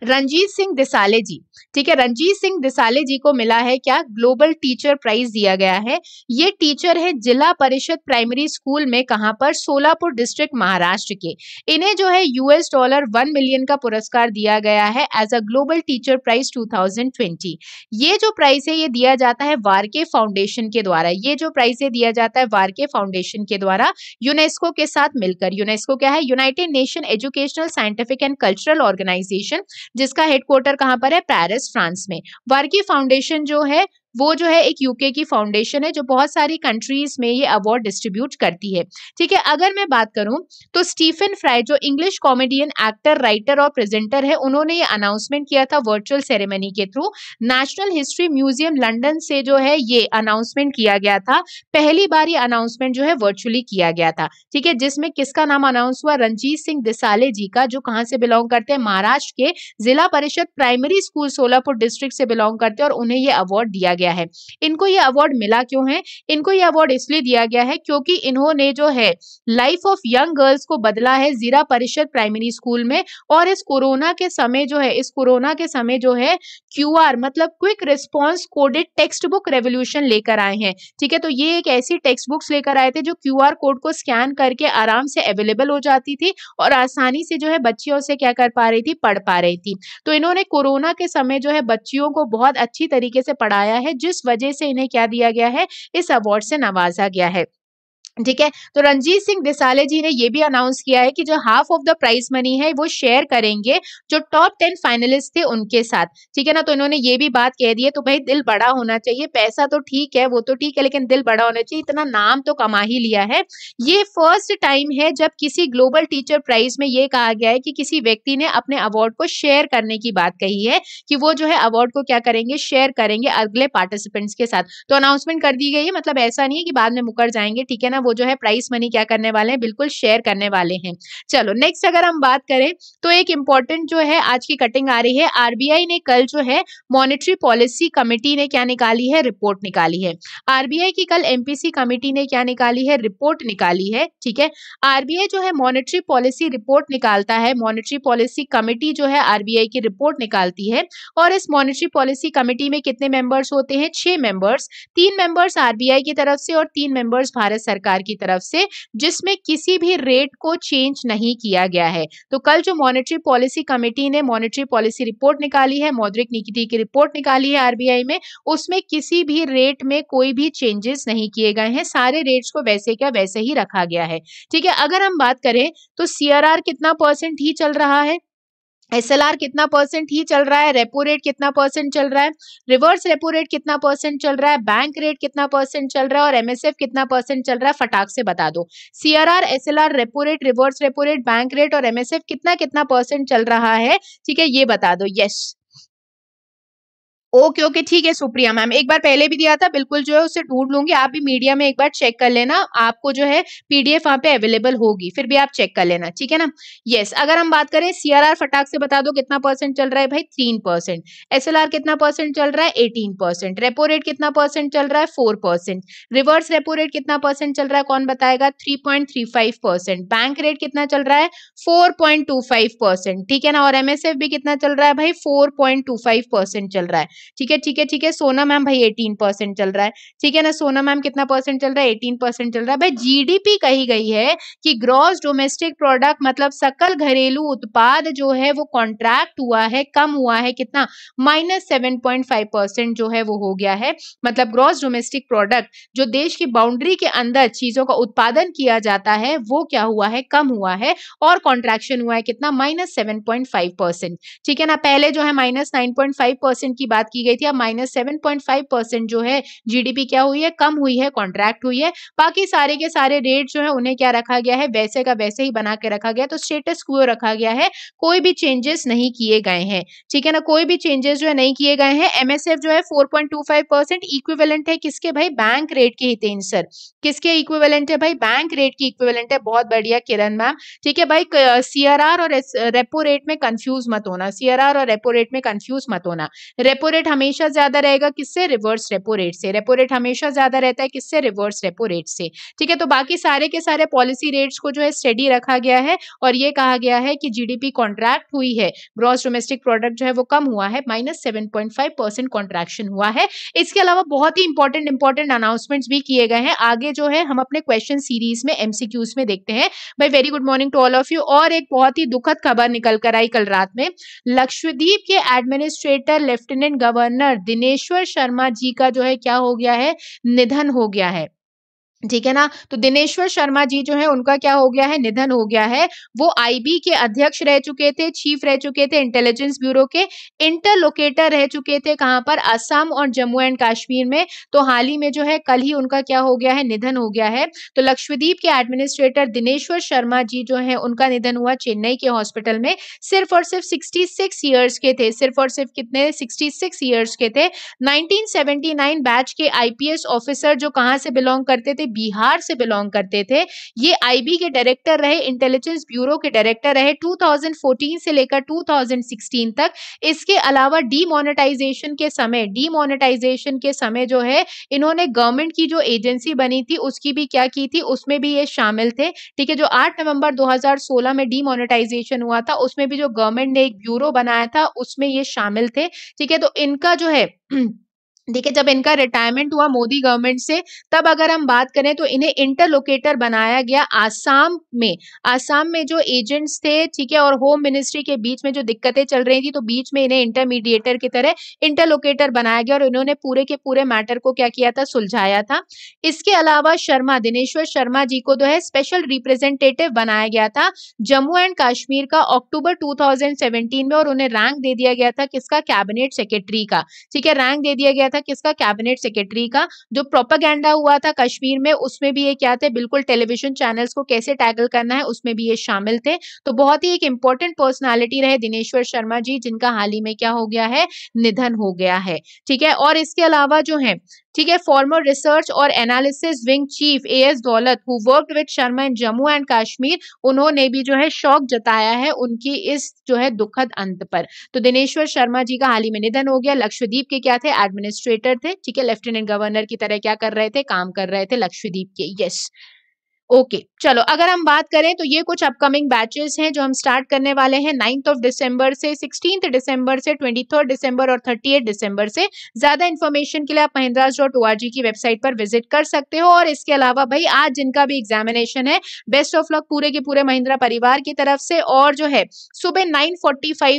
रंजीत सिंह दिसाले जी ठीक है रंजीत सिंह दिसाले जी को मिला है क्या ग्लोबल टीचर प्राइज दिया गया है ये टीचर है जिला परिषद प्राइमरी स्कूल में कहां पर सोलापुर डिस्ट्रिक्ट महाराष्ट्र के इन्हें जो है यूएस डॉलर वन मिलियन का पुरस्कार दिया गया है as a global teacher prize 2020 ये जो प्राइज है ये दिया जाता है वारके फाउंडेशन के द्वारा ये जो प्राइज है दिया जाता है वारके फाउंडेशन के द्वारा यूनेस्को के साथ मिलकर यूनेस्को क्या है united nation educational scientific and cultural organization जिसका हेडक्वार्टर कहां पर है पेरिस फ्रांस में वर्की फाउंडेशन जो है वो जो है एक यूके की फाउंडेशन है जो बहुत सारी कंट्रीज में ये अवार्ड डिस्ट्रीब्यूट करती है ठीक है अगर मैं बात करूं तो स्टीफन फ्राई जो इंग्लिश कॉमेडियन एक्टर राइटर और प्रेजेंटर है उन्होंने ये अनाउंसमेंट किया था वर्चुअल सेरेमनी के through national history museum London से जो है ये अनाउंसमेंट किया गया था पहली बार ये अनाउंसमेंट जो है वर्चुअली किया गया था ठीक है जिसमें किसका नाम अनाउंस हुआ रंजीत सिंह दिसाले जी का जो कहाँ से बिलोंग करते हैं महाराष्ट्र के जिला परिषद प्राइमरी स्कूल सोलापुर डिस्ट्रिक्ट से बिलोंग करते हैं और उन्हें ये अवार्ड दिया गया गया है इनको ये अवार्ड मिला क्यों है इनको ये अवार्ड इसलिए दिया गया है क्योंकि इन्होंने जो है लाइफ ऑफ यंग गर्ल्स को बदला है जीरा परिषद प्राइमरी स्कूल में और इस कोरोना के समय जो है इस कोरोना के समय जो है क्यू मतलब quick response coded text book revolution लेकर आए हैं ठीक है तो ये एक ऐसी टेक्स्ट बुक्स लेकर आए थे जो क्यू कोड को स्कैन करके आराम से अवेलेबल हो जाती थी और आसानी से जो है बच्चियों से क्या कर पा रही थी पढ़ पा रही थी तो इन्होंने कोरोना के समय जो है बच्चियों को बहुत अच्छी तरीके से पढ़ाया है जिस वजह से इन्हें क्या दिया गया है इस अवार्ड से नवाजा गया है ठीक है तो रंजीत सिंह देसाले जी ने ये भी अनाउंस किया है कि जो half of the prize money है वो शेयर करेंगे जो टॉप टेन फाइनलिस्ट थे उनके साथ ठीक है ना तो इन्होंने ये भी बात कह दी है तो भाई दिल बड़ा होना चाहिए पैसा तो ठीक है वो तो ठीक है लेकिन दिल बड़ा होना चाहिए इतना नाम तो कमा ही लिया है ये फर्स्ट टाइम है जब किसी ग्लोबल टीचर प्राइज में ये कहा गया है कि किसी व्यक्ति ने अपने अवार्ड को शेयर करने की बात कही है कि वो जो है अवार्ड को क्या करेंगे शेयर करेंगे अगले पार्टिसिपेंट्स के साथ तो अनाउंसमेंट कर दी गई है मतलब ऐसा नहीं है कि बाद में मुकर जाएंगे ठीक है ना वो जो है प्राइस मनी क्या करने वाले हैं बिल्कुल शेयर करने वाले हैं चलो नेक्स्ट अगर हम बात करें तो एक इंपॉर्टेंट जो है आज की कटिंग आ रही है आरबीआई ने कल जो है मॉनिटरी पॉलिसी कमेटी ने क्या निकाली है रिपोर्ट निकाली है आरबीआई की कल एमपीसी कमेटी ने क्या निकाली है रिपोर्ट निकाली है ठीक है आरबीआई जो है मॉनिटरी पॉलिसी रिपोर्ट निकालता है मॉनिटरी पॉलिसी कमेटी जो है आरबीआई की रिपोर्ट निकालती है और इस मॉनिटरी पॉलिसी कमेटी में कितने मेंबर्स होते हैं छह मेंबर्स तीन मेंबर्स आरबीआई की तरफ से और तीन मेंबर्स भारत सरकार सरकार की तरफ से जिसमें किसी भी रेट को चेंज नहीं किया गया है तो कल जो मॉनेटरी पॉलिसी कमेटी ने मॉनेटरी पॉलिसी रिपोर्ट निकाली है मौद्रिक नीति की रिपोर्ट निकाली है आरबीआई में उसमें किसी भी रेट में कोई भी चेंजेस नहीं किए गए हैं सारे रेट्स को वैसे क्या वैसे ही रखा गया है ठीक है अगर हम बात करें तो सीआरआर कितना परसेंट ही चल रहा है एस कितना परसेंट ही चल रहा है रेपो रेट कितना परसेंट चल रहा है रिवर्स रेपो रेट कितना परसेंट चल रहा है बैंक रेट कितना परसेंट चल रहा है और एमएसएफ कितना परसेंट चल रहा है फटाक से बता दो CRR SLR repo rate reverse repo rate bank rate और एमएसएफ कितना कितना परसेंट चल रहा है ठीक है ये बता दो यस ओके ओके ठीक है सुप्रिया मैम एक बार पहले भी दिया था बिल्कुल जो है उसे ढूंढ लूंगी आप भी मीडिया में एक बार चेक कर लेना आपको जो है पीडीएफ वहां पे अवेलेबल होगी फिर भी आप चेक कर लेना ठीक है ना यस अगर हम बात करें सीआरआर फटाक से बता दो कितना परसेंट चल रहा है भाई तीन परसेंट एस कितना परसेंट चल रहा है एटीन परसेंट रेपो रेट कितना परसेंट चल रहा है four percent reverse repo rate कितना परसेंट चल रहा है कौन बताएगा three point three five percent bank rate कितना चल रहा है four point two five percent ठीक है ना और एमएसएफ भी कितना चल रहा है भाई four point two five percent चल रहा है ठीक है ठीक है ठीक है सोना मैम भाई एटीन परसेंट चल रहा है ठीक है ना सोना मैम कितना परसेंट चल रहा है एटीन परसेंट चल रहा है भाई जीडीपी कही गई है कि ग्रॉस डोमेस्टिक प्रोडक्ट मतलब सकल घरेलू उत्पाद जो है वो कॉन्ट्रैक्ट हुआ है कम हुआ है कितना minus seven point five percent जो है वो हो गया है मतलब ग्रॉस डोमेस्टिक प्रोडक्ट जो देश की बाउंड्री के अंदर चीजों का उत्पादन किया जाता है वो क्या हुआ है कम हुआ है और कॉन्ट्रैक्शन हुआ है कितना minus seven point five percent ठीक है ना पहले जो है minus nine point five percent की बात की गई थी अब minus seven point five percent जो है जीडीपी क्या हुई है कम हुई है कॉन्ट्रैक्ट हुई है बाकी सारे के सारे रेट जो है उन्हें क्या रखा गया है वैसे का वैसे ही बना के रखा गया तो स्टेटस क्यो रखा गया है कोई भी चेंजेस नहीं किए गए हैं ठीक है ना कोई भी चेंजेस जो है नहीं किए गए हैं एमएसएफ जो है फोर पॉइंट इक्विवेलेंट है किसके भाई बैंक रेट के हितें सर किसके इक्विवेलेंट है भाई बैंक रेट की इक्विवेलेंट है बहुत बढ़िया किरण मैम ठीक है भाई सीआरआर और रेपो रेट में कंफ्यूज मत होना सीआरआर और रेपो रेट में कंफ्यूज मत होना रेपो रेट रेट हमेशा ज्यादा रहेगा किससे रिवर्स रेपो रेट से रेपो रेट हमेशा ज्यादा रहता है किससे रिवर्स रेपो रेट से ठीक है तो बाकी सारे के सारे पॉलिसी रेट्स को जो है स्टडी रखा गया है और ये कहा गया है कि जीडीपी कॉन्ट्रैक्ट हुई है ग्रॉस डोमेस्टिक प्रोडक्ट जो है वो कम हुआ है माइनस सेवन हुआ है इसके अलावा बहुत ही इंपॉर्टेंट इंपॉर्टेंट अनाउंसमेंट भी किए गए हैं आगे जो है हम अपने क्वेश्चन सीरीज में एमसीक्यूज में देखते हैं भाई very good morning to all of you और एक बहुत ही दुखद खबर निकल कर आई कल रात में लक्षद्वीप के administrator lieutenant governor governor Dineshwar Sharma ji का जो है क्या हो गया है निधन हो गया है ठीक है ना तो दिनेश्वर शर्मा जी जो है उनका क्या हो गया है निधन हो गया है वो आईबी के अध्यक्ष रह चुके थे चीफ रह चुके थे इंटेलिजेंस ब्यूरो के इंटरलोकेटर रह चुके थे कहाँ पर असम और जम्मू एंड कश्मीर में तो हाल ही में जो है कल ही उनका क्या हो गया है निधन हो गया है तो लक्षद्वीप के एडमिनिस्ट्रेटर दिनेश्वर शर्मा जी जो है उनका निधन हुआ चेन्नई के हॉस्पिटल में सिर्फ और सिर्फ सिक्सटी सिक्स ईयर्स के थे सिर्फ और सिर्फ कितने सिक्सटी सिक्स ईयर्स के थे नाइनटीन बैच के आईपीएस ऑफिसर जो कहाँ से बिलोंग करते थे बिहार से बिलोंग करते थे ये आईबी के डायरेक्टर रहे इंटेलिजेंस ब्यूरो के डायरेक्टर रहे 2014 से लेकर 2016 तक इसके अलावा डीमोनेटाइजेशन के समय डीमोनेटाइजेशन के समय जो है इन्होंने गवर्नमेंट की जो एजेंसी बनी थी उसकी भी क्या की थी उसमें भी ये शामिल थे ठीक है जो आठ नवम्बर दो में डीमोनेटाइजेशन हुआ था उसमें भी जो गवर्नमेंट ने एक ब्यूरो बनाया था उसमें ये शामिल थे ठीक है तो इनका जो है ठीक है जब इनका रिटायरमेंट हुआ मोदी गवर्नमेंट से तब अगर हम बात करें तो इन्हें इंटरलोकेटर बनाया गया आसाम में आसाम में जो एजेंट्स थे ठीक है और होम मिनिस्ट्री के बीच में जो दिक्कतें चल रही थी तो बीच में इन्हें इंटरमीडिएटर की तरह इंटरलोकेटर बनाया गया और इन्होंने पूरे के पूरे मैटर को क्या किया था सुलझाया था इसके अलावा शर्मा दिनेश्वर शर्मा जी को जो है स्पेशल रिप्रेजेंटेटिव बनाया गया था जम्मू एंड कश्मीर का अक्टूबर टू में और उन्हें रैंक दे दिया गया था किसका कैबिनेट सेक्रेटरी का ठीक है रैंक दे दिया गया था किसका कैबिनेट सेक्रेटरी का जो प्रोपागेंडा हुआ था कश्मीर में उसमें भी ये क्या थे बिल्कुल टेलीविजन चैनल्स को कैसे टैगल करना है उसमें भी ये शामिल थे तो बहुत ही एक इंपॉर्टेंट पर्सनैलिटी रहे दिनेश्वर शर्मा जी जिनका हाल ही में क्या हो गया है निधन हो गया है ठीक है और इसके अलावा जो है ठीक है फॉर्मर रिसर्च और analysis wing chief A S Dulat who work with Sharma in Jammu and Kashmir उन्होंने भी जो है शौक जताया है उनकी इस जो है दुखद अंत पर तो दिनेश्वर शर्मा जी का हाल ही में निधन हो गया लक्षद्वीप के क्या थे एडमिनिस्ट्रेटर थे ठीक है लेफ्टिनेंट गवर्नर की तरह क्या कर रहे थे काम कर रहे थे लक्षद्वीप के यस ओके okay, चलो अगर हम बात करें तो ये कुछ अपकमिंग बैचेस हैं जो हम स्टार्ट करने वाले हैं नाइन्थ ऑफ दिसंबर से सिक्सटींथ दिसंबर से ट्वेंटी थर्ड दिसंबर और थर्टी एट दिसंबर से ज्यादा इन्फॉर्मेशन के लिए आप महिंद्राज डॉट ओ की वेबसाइट पर विजिट कर सकते हो और इसके अलावा भाई आज जिनका भी एग्जामिनेशन है बेस्ट ऑफ लक पूरे के पूरे महिंद्रा परिवार की तरफ से और जो है सुबह नाइन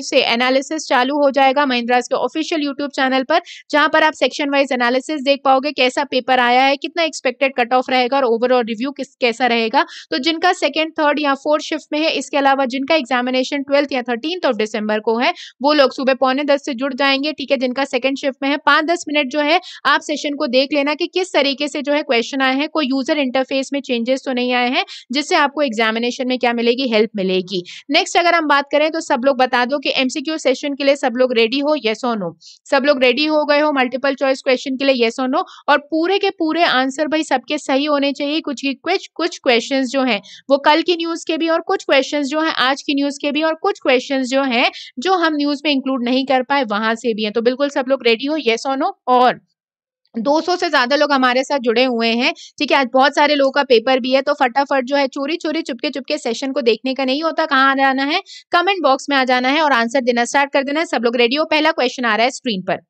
से एनालिसिस चालू हो जाएगा महिंद्राज के ऑफिशियल यूट्यूब चैनल पर जहां पर आप सेक्शन वाइज एनालिसिस देख पाओगे कैसा पेपर आया है कितना एक्सपेक्टेड कट ऑफ रहेगा और ओवरऑल रिव्यू किस कैसा कैसा रहेगा तो जिनका सेकेंड थर्ड या फोर्थ शिफ्ट में है इसके अलावा जिनका एग्जामिनेशन ट्वेल्थ या थर्टीन ऑफ डिसंबर को है वो लोग सुबह पौने दस से जुड़ जाएंगे ठीक है जिनका सेकेंड शिफ्ट में है पांच दस मिनट जो है आप सेशन को देख लेना कि किस तरीके से जो है क्वेश्चन आए हैं कोई यूजर इंटरफेस में चेंजेस तो नहीं आए हैं जिससे आपको एग्जामिनेशन में क्या मिलेगी हेल्प मिलेगी नेक्स्ट अगर हम बात करें तो सब लोग बता दो कि एमसीक्यू सेशन के लिए सब लोग रेडी हो येस और नो सब लोग रेडी हो गए हो मल्टीपल चॉइस क्वेश्चन के लिए येस और नो और पूरे के पूरे आंसर भाई सबके सही होने चाहिए कुछ कुछ कुछ क्वेश्चन जो है वो कल की न्यूज के भी और कुछ क्वेश्चन जो है आज की न्यूज के भी और कुछ क्वेश्चन जो है जो हम न्यूज में इंक्लूड नहीं कर पाए वहां से भी है तो बिल्कुल सब लोग रेडी हो येस ऑनो और 200 से ज्यादा लोग हमारे साथ जुड़े हुए हैं ठीक है आज बहुत सारे लोगों का पेपर भी है तो फटाफट जो है चोरी चोरी चुपके चुपके सेशन को देखने का नहीं होता कहाँ आ जाना है कमेंट बॉक्स में आ जाना है और आंसर देना स्टार्ट कर देना है सब लोग रेडी हो पहला क्वेश्चन आ रहा है स्क्रीन पर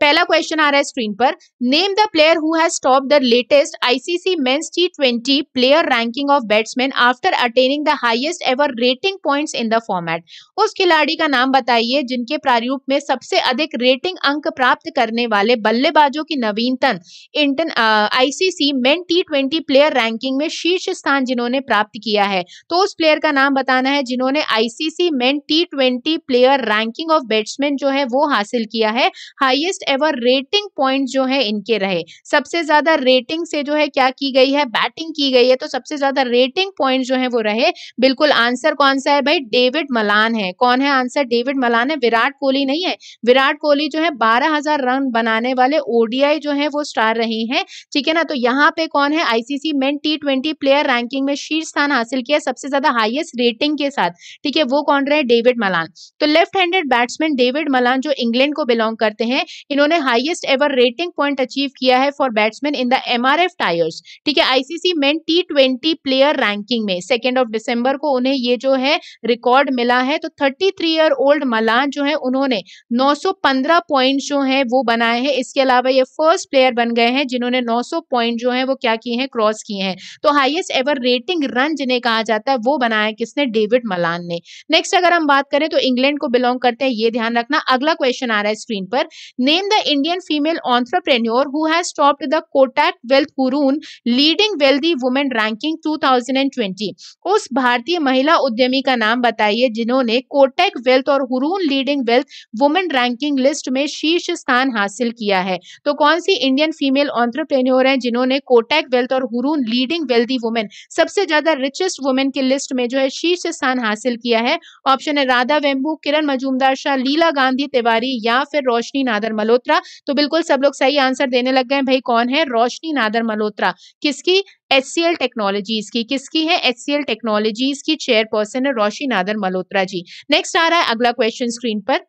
पहला क्वेश्चन आ रहा है स्क्रीन पर name the player who has stop the latest ICC men's T twenty player ranking of batsman after attaining the highest ever rating point in the format उस खिलाड़ी का नाम बताइए जिनके प्रारूप में सबसे अधिक रेटिंग अंक प्राप्त करने वाले बल्लेबाजों की नवीनतम इंटन ICC men T twenty player ranking में शीर्ष स्थान जिन्होंने प्राप्त किया है तो उस प्लेयर का नाम बताना है जिन्होंने ICC men T twenty player ranking of batsman जो है वो हासिल किया है हाइएस्ट पॉइंट्स एवं रेटिंग पॉइंट जो है इनके रहे सबसे ज्यादा रेटिंग से जो है क्या की गई है बैटिंग की गई है तो सबसे ज्यादा रेटिंग पॉइंट जो है वो रहे बिल्कुल आंसर कौन सा है भाई डेविड मलान है कौन है आंसर डेविड मलान है विराट कोहली नहीं है विराट कोहली जो है बारह रन बनाने वाले ओडीआई जो है वो स्टार रहे हैं ठीक है ना तो यहाँ पे कौन है ICC men T player ranking में शीर्ष स्थान हासिल किया सबसे ज्यादा हाइएस्ट रेटिंग के साथ ठीक है वो कौन रहे डेविड मलान तो left handed batsman David Malan जो इंग्लैंड को बिलोंग करते हैं इन्होंने highest ever rating point achieve किया है for batsman in the MRF tyres ठीक है ICC men T twenty player ranking में सेकेंड ऑफ डिसंबर को उन्हें ये जो है रिकॉर्ड मिला है तो thirty three year old Malan जो है उन्होंने नौ पॉइंट जो है वो बनाए हैं इसके अलावा ये फर्स्ट प्लेयर बन गए हैं जिन्होंने नौ पॉइंट जो है वो क्या किए हैं क्रॉस किए हैं तो हाईएस्ट एवर रेटिंग रन जिन्हें कहा जाता है वो बनाया किसने डेविड मलान ने नेक्स्ट अगर हम बात करें तो इंग्लैंड को बिलोंग करते हैं ये ध्यान रखना अगला क्वेश्चन आ रहा है स्क्रीन पर ने Name the Indian female entrepreneur who has topped the Kotak Wealth Kurun leading wealthy women ranking 2020 उस भारतीय महिला उद्यमी का नाम बताइए जिन्होंने कोटेक वेल्थ और Hurun leading wealth women ranking list में शीर्ष स्थान हासिल किया है तो कौन सी इंडियन फीमेल ऑन्ट्रप्रेन्योर है जिन्होंने कोटेक वेल्थ और हुरून लीडिंग वेल्दी वुमेन सबसे ज्यादा रिचेस्ट वुमेन की लिस्ट में जो है शीर्ष स्थान हासिल किया है ऑप्शन है राधा वेम्बू किरण मजूमदार शाह लीला गांधी तिवारी या फिर रोशनी नादर मल्होत्रा तो बिल्कुल सब लोग सही आंसर देने लग गए भाई कौन है रोशनी नादर मल्होत्रा किसकी एच सी एल टेक्नोलॉजीज की किसकी है एच सी एल टेक्नोलॉजीज की चेयरपर्सन है रोशनी नादर मल्होत्रा जी नेक्स्ट आ रहा है अगला क्वेश्चन स्क्रीन पर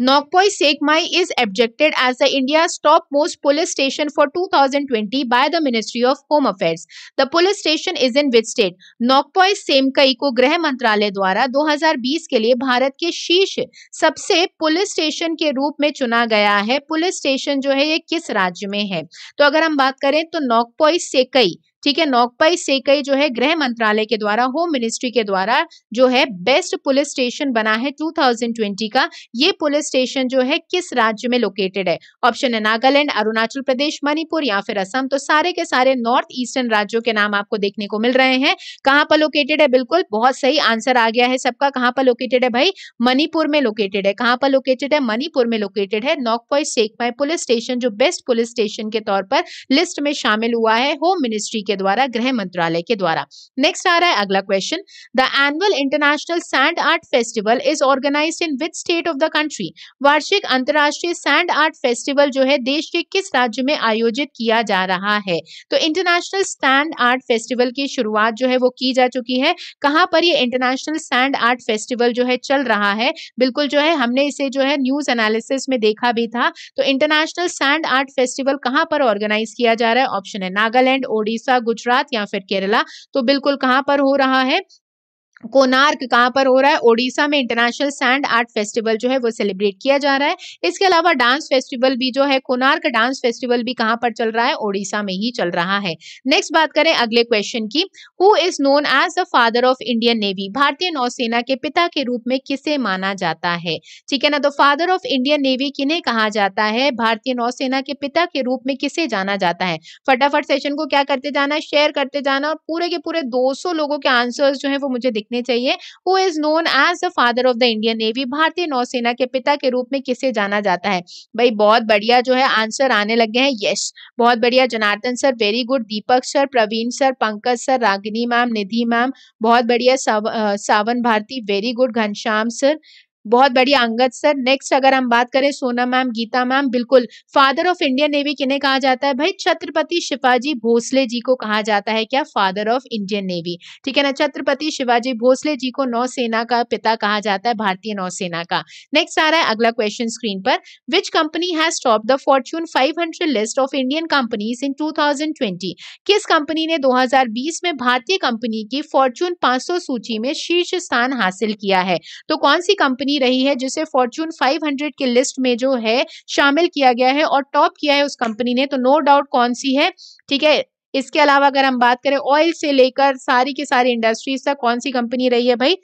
Nokpoi Mai is objected as the India's top most police station for 2020 by the Ministry of Home Affairs. The police station is in which state? Nokpoi Semkai ko Grah Mantralay dwara 2020 के लिए भारत के शीर्ष सबसे police station के रूप में चुना गया है पुलिस स्टेशन जो है ये किस राज्य में है तो अगर हम बात करें तो नोकपोई सेकई ठीक है नोकपाई सेकई जो है गृह मंत्रालय के द्वारा होम मिनिस्ट्री के द्वारा जो है बेस्ट पुलिस स्टेशन बना है 2020 का ये पुलिस स्टेशन जो है किस राज्य में लोकेटेड है ऑप्शन है नागालैंड अरुणाचल प्रदेश मणिपुर या फिर असम तो सारे के सारे नॉर्थ ईस्टर्न राज्यों के नाम आपको देखने को मिल रहे हैं कहाँ पर लोकेटेड है बिल्कुल बहुत सही आंसर आ गया है सबका कहाँ पर लोकेटेड है भाई मणिपुर में लोकेटेड है कहाँ पर लोकेटेड है मणिपुर में लोकेटेड है नोकपाई सेकपाई पुलिस स्टेशन जो बेस्ट पुलिस स्टेशन के तौर पर लिस्ट में शामिल हुआ है होम मिनिस्ट्री के द्वारा गृह मंत्रालय के द्वारा नेक्स्ट आ रहा है अगला question the annual international sand art festival is organise in which state of the country वार्षिक अंतर्राष्ट्रीय सैंड आर्ट फेस्टिवल जो है देश के किस राज्य में आयोजित किया जा रहा है तो इंटरनेशनल सैंड आर्ट फेस्टिवल की शुरुआत जो है वो की जा चुकी है कहाँ पर ये इंटरनेशनल सैंड आर्ट फेस्टिवल जो है चल रहा है बिल्कुल जो है हमने इसे जो है न्यूज एनालिसिस में देखा भी था तो इंटरनेशनल सैंड आर्ट फेस्टिवल कहाँ पर ऑर्गेनाइज किया जा रहा है ऑप्शन है नागालैंड ओडिशा गुजरात या फिर केरला तो बिल्कुल कहां पर हो रहा है कोनार्क कहाँ पर हो रहा है ओडिशा में इंटरनेशनल सैंड आर्ट फेस्टिवल जो है वो सेलिब्रेट किया जा रहा है इसके अलावा डांस फेस्टिवल भी जो है कोनार्क डांस फेस्टिवल भी कहाँ पर चल रहा है ओडिशा में ही चल रहा है नेक्स्ट बात करें अगले क्वेश्चन की who is known as the father of Indian navy भारतीय नौसेना के पिता के रूप में किसे माना जाता है ठीक है ना तो फादर ऑफ इंडियन नेवी किन्हें कहा जाता है भारतीय नौसेना के पिता के रूप में किसे जाना जाता है फटाफट सेशन को क्या करते जाना शेयर करते जाना और पूरे के पूरे दो लोगों के आंसर जो है वो मुझे लिखने चाहिए who is known as the father of the Indian navy भारतीय नौसेना के पिता के रूप में किसे जाना जाता है भाई बहुत बढ़िया जो है आंसर आने लग गए हैं यस बहुत बढ़िया Janardan sir very good Deepak sir Praveen sir Pankaj sir Ragini ma'am Nidhi ma'am बहुत बढ़िया Sawan Bharti very good Ghanshyam sir बहुत बढ़िया अंगद सर नेक्स्ट अगर हम बात करें सोना मैम गीता मैम बिल्कुल फादर ऑफ इंडियन नेवी किन्हें कहा जाता है भाई छत्रपति शिवाजी भोसले जी को कहा जाता है क्या फादर ऑफ इंडियन नेवी ठीक है ना छत्रपति शिवाजी भोसले जी को नौसेना का पिता कहा जाता है भारतीय नौसेना का नेक्स्ट आ रहा है अगला क्वेश्चन स्क्रीन पर which company has top the Fortune hundred list of Indian companies in twenty किस कंपनी ने बीस में भारतीय कंपनी की फॉर्च्यून सौ सूची में शीर्ष स्थान हासिल किया है तो कौन सी कंपनी की रही है जिसे फॉर्च्यून 500 की लिस्ट में जो है शामिल किया गया है और टॉप किया है उस कंपनी ने तो नो डाउट कौन सी है ठीक है इसके अलावा अगर हम बात करें ऑयल से लेकर सारी की सारी इंडस्ट्रीज तक कौन सी कंपनी रही है भाई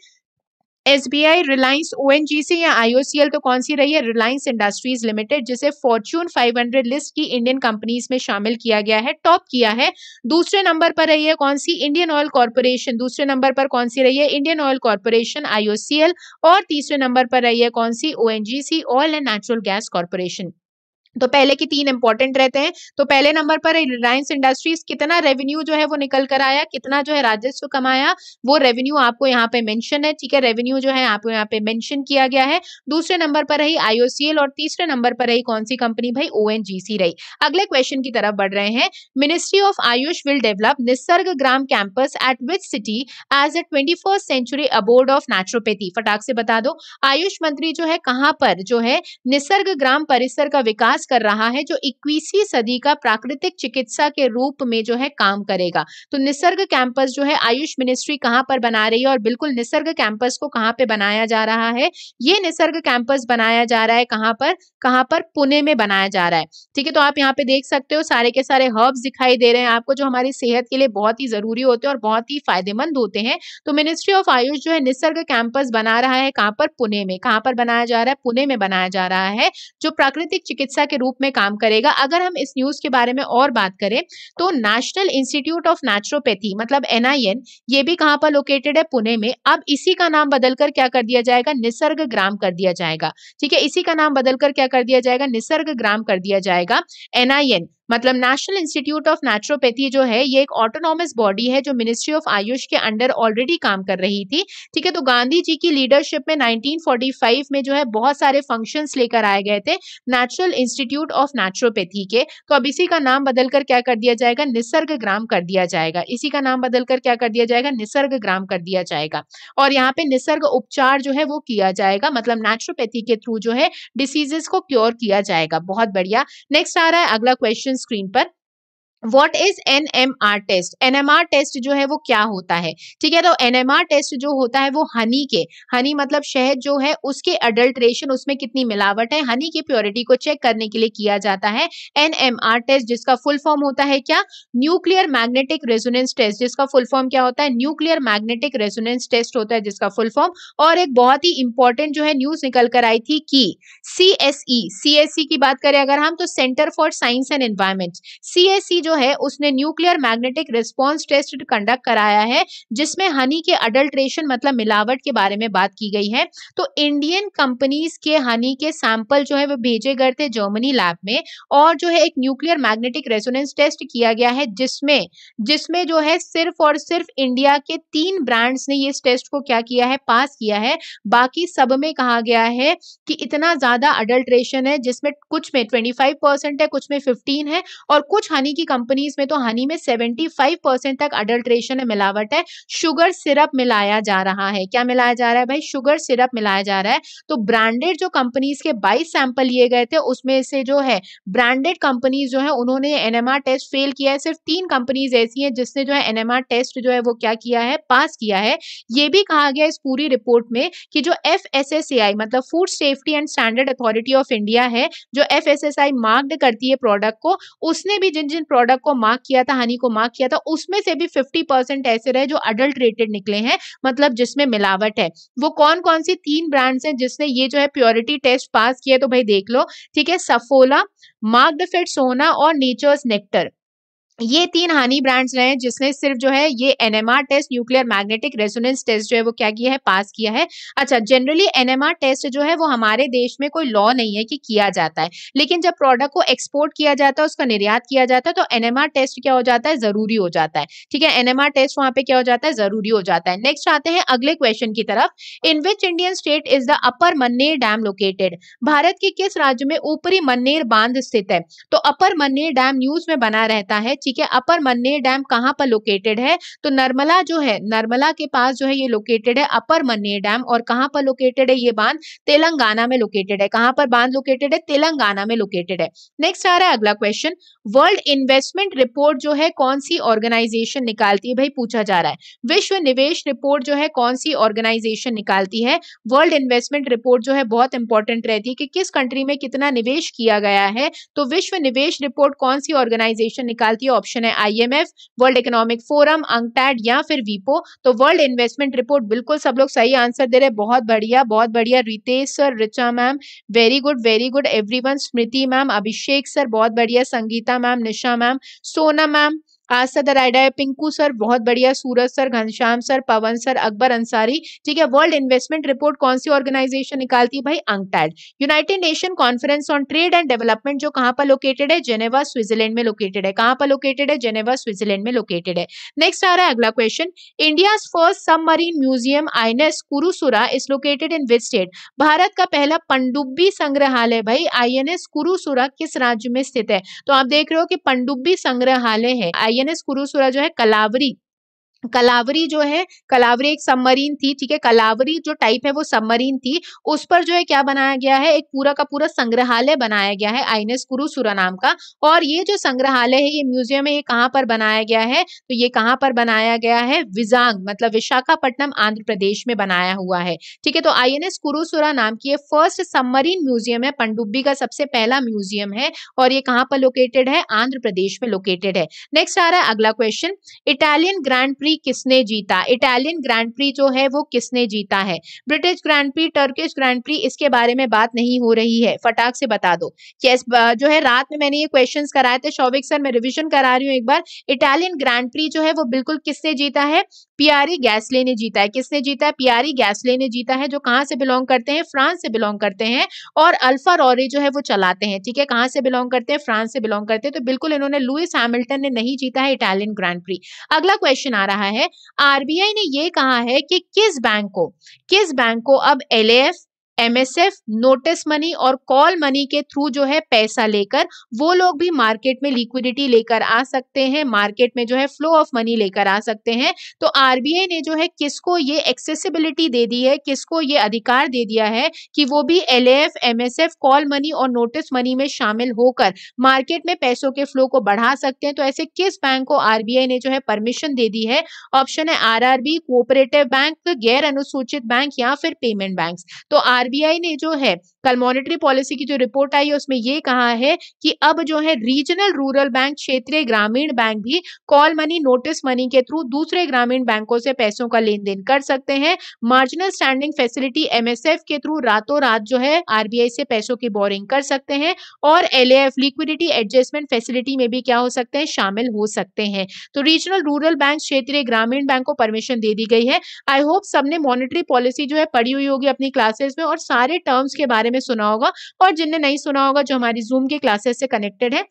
S B I Reliance O N G C या आईओसीएल तो कौन सी रही है रिलायंस इंडस्ट्रीज लिमिटेड जिसे फॉर्च्यून 500 लिस्ट की इंडियन कंपनीज में शामिल किया गया है टॉप किया है दूसरे नंबर पर रही है कौन सी इंडियन ऑयल कॉरपोरेशन दूसरे नंबर पर कौन सी रही है इंडियन ऑयल कॉरपोरेशन आईओसीएल और तीसरे नंबर पर रही है कौन सी O N G C oil and natural gas corporation तो पहले की तीन इंपॉर्टेंट रहते हैं तो पहले नंबर पर रिलायंस इंडस्ट्रीज कितना रेवेन्यू जो है वो निकल कर आया कितना जो है राजस्व कमाया वो रेवेन्यू आपको यहाँ पे मेंशन है ठीक है रेवेन्यू जो है आपको यहाँ पे मेंशन किया गया है दूसरे नंबर पर रही आईओसीएल और तीसरे नंबर पर रही कौन सी कंपनी भाई ओ रही अगले क्वेश्चन की तरफ बढ़ रहे हैं ministry of AYUSH will develop Nisarg Gram campus at which city as a twenty century abode of naturopathy फटाक से बता दो आयुष मंत्री जो है कहाँ पर जो है निसर्ग ग्राम परिसर का विकास कर रहा है जो इक्कीसवीं सदी का प्राकृतिक चिकित्सा के रूप में जो है काम करेगा तो निसर्ग कैंपस जो है आयुष मिनिस्ट्री कहाँ पर बना रही है और बिल्कुल निसर्ग कैंपस को कहाँ पे बनाया जा रहा है ये निसर्ग कैंपस बनाया जा रहा है कहाँ पर कहाँ पर पुणे में बनाया जा रहा है ठीक है तो आप यहाँ पे देख सकते हो सारे के सारे हर्ब्स दिखाई दे रहे हैं आपको जो हमारी सेहत के लिए बहुत ही जरूरी होते हैं और बहुत ही फायदेमंद होते हैं तो मिनिस्ट्री ऑफ आयुष जो है निसर्ग कैंपस बना रहा है कहाँ पर पुणे में कहाँ पर बनाया जा रहा है पुणे में बनाया जा रहा है जो प्राकृतिक चिकित्सा के रूप में काम करेगा अगर हम इस न्यूज के बारे में और बात करें तो नेशनल इंस्टीट्यूट ऑफ नेचुरोपैथी मतलब एनआईएन ये भी कहां पर लोकेटेड है पुणे में अब इसी का नाम बदलकर क्या कर दिया जाएगा निसर्ग ग्राम कर दिया जाएगा ठीक है इसी का नाम बदलकर क्या कर दिया जाएगा निसर्ग ग्राम कर दिया जाएगा एनआईएन मतलब नेशनल इंस्टीट्यूट ऑफ नेचुरोपैथी जो है ये एक ऑटोनॉमस बॉडी है जो मिनिस्ट्री ऑफ आयुष के अंडर ऑलरेडी काम कर रही थी ठीक है तो गांधी जी की लीडरशिप में 1945 में जो है बहुत सारे फंक्शंस लेकर आए गए थे नेचुरल इंस्टीट्यूट ऑफ नेचुरोपैथी के तो अब इसी का नाम बदलकर क्या कर दिया जाएगा निसर्ग ग्राम कर दिया जाएगा इसी का नाम बदलकर क्या कर दिया जाएगा निसर्ग ग्राम कर दिया जाएगा और यहाँ पे निसर्ग उपचार जो है वो किया जाएगा मतलब नेचुरोपैथी के थ्रू जो है डिसीजेस को क्योर किया जाएगा बहुत बढ़िया नेक्स्ट आ रहा है अगला क्वेश्चन स्क्रीन पर what is N M R test N M R test जो है वो क्या होता है ठीक है तो एन एम आर टेस्ट जो होता है वो हनी के हनी मतलब शहद जो है उसके अडल्ट्रेशन उसमें कितनी मिलावट है हनी की प्योरिटी को चेक करने के लिए किया जाता है एन एम आर टेस्ट जिसका फुल फॉर्म होता है क्या न्यूक्लियर मैग्नेटिक रेजोनेंस टेस्ट जिसका फुल फॉर्म क्या होता है न्यूक्लियर मैग्नेटिक रेजोनेंस टेस्ट होता है जिसका फुल फॉर्म और एक बहुत ही इंपॉर्टेंट जो है न्यूज निकल कर आई थी कि सी एस ई सी एस ई की बात करें अगर हम तो centre for science and environment C S E जो है उसने nuclear magnetic response test conduct कराया है जिसमें हनी के अडल्ट्रेशन मतलब मिलावट के बारे में बात की गई है तो इंडियन कंपनीज के हनी के सैंपल जो है वो भेजे गए थे जर्मनी लैब में और जो है एक न्यूक्लियर मैग्नेटिक रेजोनेंस टेस्ट किया गया है जिसमें जिसमें जो है सिर्फ और सिर्फ इंडिया के तीन ब्रांड्स ने इस टेस्ट को क्या किया है पास किया है बाकी सब में कहा गया है कि इतना ज्यादा अडल्ट्रेशन है जिसमें कुछ में 25 परसेंट है कुछ में 15 है और कुछ हनी की कंपनी कंपनीज में तो हनी में 75 परसेंट तक अडल्ट्रेशन है मिलावट है शुगर सिरप मिलाया जा रहा है क्या मिलाया जा रहा है भाई शुगर सिरप मिलाया जा रहा है तो ब्रांडेड जो कंपनीज के 22 सैंपल लिए गए थे उसमें से जो है ब्रांडेड कंपनीज जो है उन्होंने एनएमआर टेस्ट फेल किया है सिर्फ तीन कंपनीज ऐसी हैं जिसने जो है एनएमआर टेस्ट जो है वो क्या किया है पास किया है ये भी कहा गया इस पूरी रिपोर्ट में कि जो एफ मतलब food safety and standard authority of India है जो एफ मार्क्ड करती है प्रोडक्ट को उसने भी जिन जिन प्रोडक्ट प्रोडक्ट को मार्क किया था हनी को मार्क किया था उसमें से भी फिफ्टी परसेंट ऐसे रहे जो अडल्ट्रेटेड निकले हैं मतलब जिसमें मिलावट है वो कौन कौन सी तीन ब्रांड्स हैं जिसने ये जो है प्योरिटी टेस्ट पास किया तो भाई देख लो ठीक है सफोला मार्क फिट सोना और नेचर्स नेक्टर ये तीन हानि ब्रांड्स रहे हैं जिसने सिर्फ जो है ये NMR test nuclear magnetic resonance test जो है वो क्या किया है पास किया है अच्छा जनरली एनएमआर टेस्ट जो है वो हमारे देश में कोई लॉ नहीं है कि किया जाता है लेकिन जब प्रोडक्ट को एक्सपोर्ट किया जाता है उसका निर्यात किया जाता है तो एनएमआर टेस्ट क्या हो जाता है जरूरी हो जाता है ठीक है एनएमआर टेस्ट वहां पर क्या हो जाता है जरूरी हो जाता है नेक्स्ट आते हैं अगले क्वेश्चन की तरफ in which Indian state is the upper Manair dam located भारत के किस राज्य में ऊपरी मन्नेर बांध स्थित है तो अपर मन्नेर डैम न्यूज में बना रहता है ठीक है अपर मन्नेर डैम कहाँ पर लोकेटेड है तो नर्मला जो है नर्मला के पास जो है ये लोकेटेड है अपर मन्नेर डैम और कहाँ पर लोकेटेड है ये बांध तेलंगाना में लोकेटेड है कहाँ पर बांध लोकेटेड है तेलंगाना में लोकेटेड है नेक्स्ट आ रहा है अगला क्वेश्चन वर्ल्ड इन्वेस्टमेंट रिपोर्ट जो है कौन सी ऑर्गेनाइजेशन निकालती है भाई पूछा जा रहा है विश्व निवेश रिपोर्ट जो है कौन सी ऑर्गेनाइजेशन निकालती है वर्ल्ड इन्वेस्टमेंट रिपोर्ट जो है बहुत इंपॉर्टेंट रहती है कि किस कंट्री में कितना निवेश किया गया है तो विश्व निवेश रिपोर्ट कौन सी ऑर्गेनाइजेशन निकालती है ऑप्शन है IMF world economic forum UNCTAD या फिर वीपो तो वर्ल्ड इन्वेस्टमेंट रिपोर्ट बिल्कुल सब लोग सही आंसर दे रहे हैं बहुत बढ़िया बहुत बढ़िया Ritesh sir Richa ma'am very good very good one Smriti ma'am Abhishek sir बहुत बढ़िया Sangeeta ma'am Nisha ma'am Sona ma'am आज सदर आइडा पिंकू सर बहुत बढ़िया Suraj sir Ghanshyam sir Pawan sir Akbar Ansari ठीक है वर्ल्ड इन्वेस्टमेंट रिपोर्ट कौन सी ऑर्गेनाइजेशन निकालती है भाई UNCTAD United Nation conference on trade and development जो कहां पर लोकेटेड है जेनेवा स्विट्जरलैंड में लोकेटेड है कहां पर लोकेटेड है जेनेवा स्विट्जरलैंड में लोकेटेड है नेक्स्ट आ रहा है अगला question India first submarine museum INS Kursura is located in which state भारत का पहला पंडुब्बी संग्रहालय भाई आईएनएस कुरुसुरा किस राज्य में स्थित है तो आप देख रहे हो कि पंडुब्बी संग्रहालय है आई एन एस कुरुसुरा जो है कलावरी कलावरी जो है कलावरी एक सबमरीन थी ठीक है कलावरी जो टाइप है वो सबमरीन थी उस पर जो है क्या बनाया गया है एक पूरा का पूरा संग्रहालय बनाया गया है आइनस कुरु सुरानाम का और ये जो संग्रहालय है ये म्यूजियम है ये कहाँ पर बनाया गया है तो ये कहाँ पर बनाया गया है विजांग मतलब विशाखापट्टनम आंध्र प्रदेश में बनाया हुआ है ठीक है तो आई एन एस कुरुसुरा नाम की ये फर्स्ट सबमरीन म्यूजियम है पंडुब्बी का सबसे पहला म्यूजियम है और ये कहाँ पर लोकेटेड है आंध्र प्रदेश में लोकेटेड है नेक्स्ट आ रहा है अगला question Italian grand prix prix किसने जीता इटालियन ग्रैंड प्री जो है वो किसने जीता है British grand prix Turkish grand prix इसके बारे में बात नहीं हो रही है फटाक से बता दो yes, जो है रात में मैंने ये क्वेश्चंस कराए थे शौविक सर मैं रिविजन करा रही हूँ एक बार इटालियन ग्रैंड प्री जो है वो बिल्कुल किसने जीता है पियारी गैसले ने जीता है किसने जीता है पियारी गैसले ने जीता है जो कहाँ से बिलोंग करते हैं फ्रांस से बिलोंग करते हैं और अल्फा रॉरे जो है वो चलाते हैं ठीक है कहाँ से बिलोंग करते हैं फ्रांस से बिलोंग करते हैं तो बिल्कुल इन्होंने लुइस हैमिल्टन ने नहीं जीता है इटालियन ग्रैंड प्री अगला क्वेश्चन आ रहा है आरबीआई ने ये कहा है कि किस बैंक को किस बैंक को अब एल एमएसएफ नोटिस मनी और कॉल मनी के थ्रू जो है पैसा लेकर वो लोग भी मार्केट में लिक्विडिटी लेकर आ सकते हैं मार्केट में जो है फ्लो ऑफ मनी लेकर आ सकते हैं तो आरबीआई ने जो है किसको ये एक्सेसिबिलिटी दे दी है किसको ये अधिकार दे दिया है कि वो भी एल एमएसएफ कॉल मनी और नोटिस मनी में शामिल होकर मार्केट में पैसों के फ्लो को बढ़ा सकते हैं तो ऐसे किस बैंक को आरबीआई ने जो है परमिशन दे दी है ऑप्शन है आर आरआरबी कोऑपरेटिव बैंक गैर अनुसूचित बैंक या फिर पेमेंट बैंक तो आर आरबीआई ने जो है कल मॉनिटरी पॉलिसी की जो रिपोर्ट आई है उसमें ये कहा है कि अब जो है रीजनल रूरल बैंक क्षेत्रीय ग्रामीण बैंक भी कॉल मनी नोटिस मनी के थ्रू दूसरे ग्रामीण बैंकों से पैसों का लेन देन कर सकते हैं मार्जिनल स्टैंडिंग फैसिलिटी एमएसएफ के थ्रू रातों रात जो है आरबीआई से पैसों की बोरिंग कर सकते हैं और एल लिक्विडिटी एडजस्टमेंट फैसिलिटी में भी क्या हो सकते हैं शामिल हो सकते हैं तो रीजनल रूरल बैंक क्षेत्रीय ग्रामीण बैंक को परमिशन दे दी गई है आई होप सबने मॉनिटरी पॉलिसी जो है पढ़ी हुई होगी अपनी क्लासेस में और सारे टर्म्स के बारे में में सुना होगा और जिनने नहीं सुना होगा जो हमारी जूम के क्लासेस से कनेक्टेड है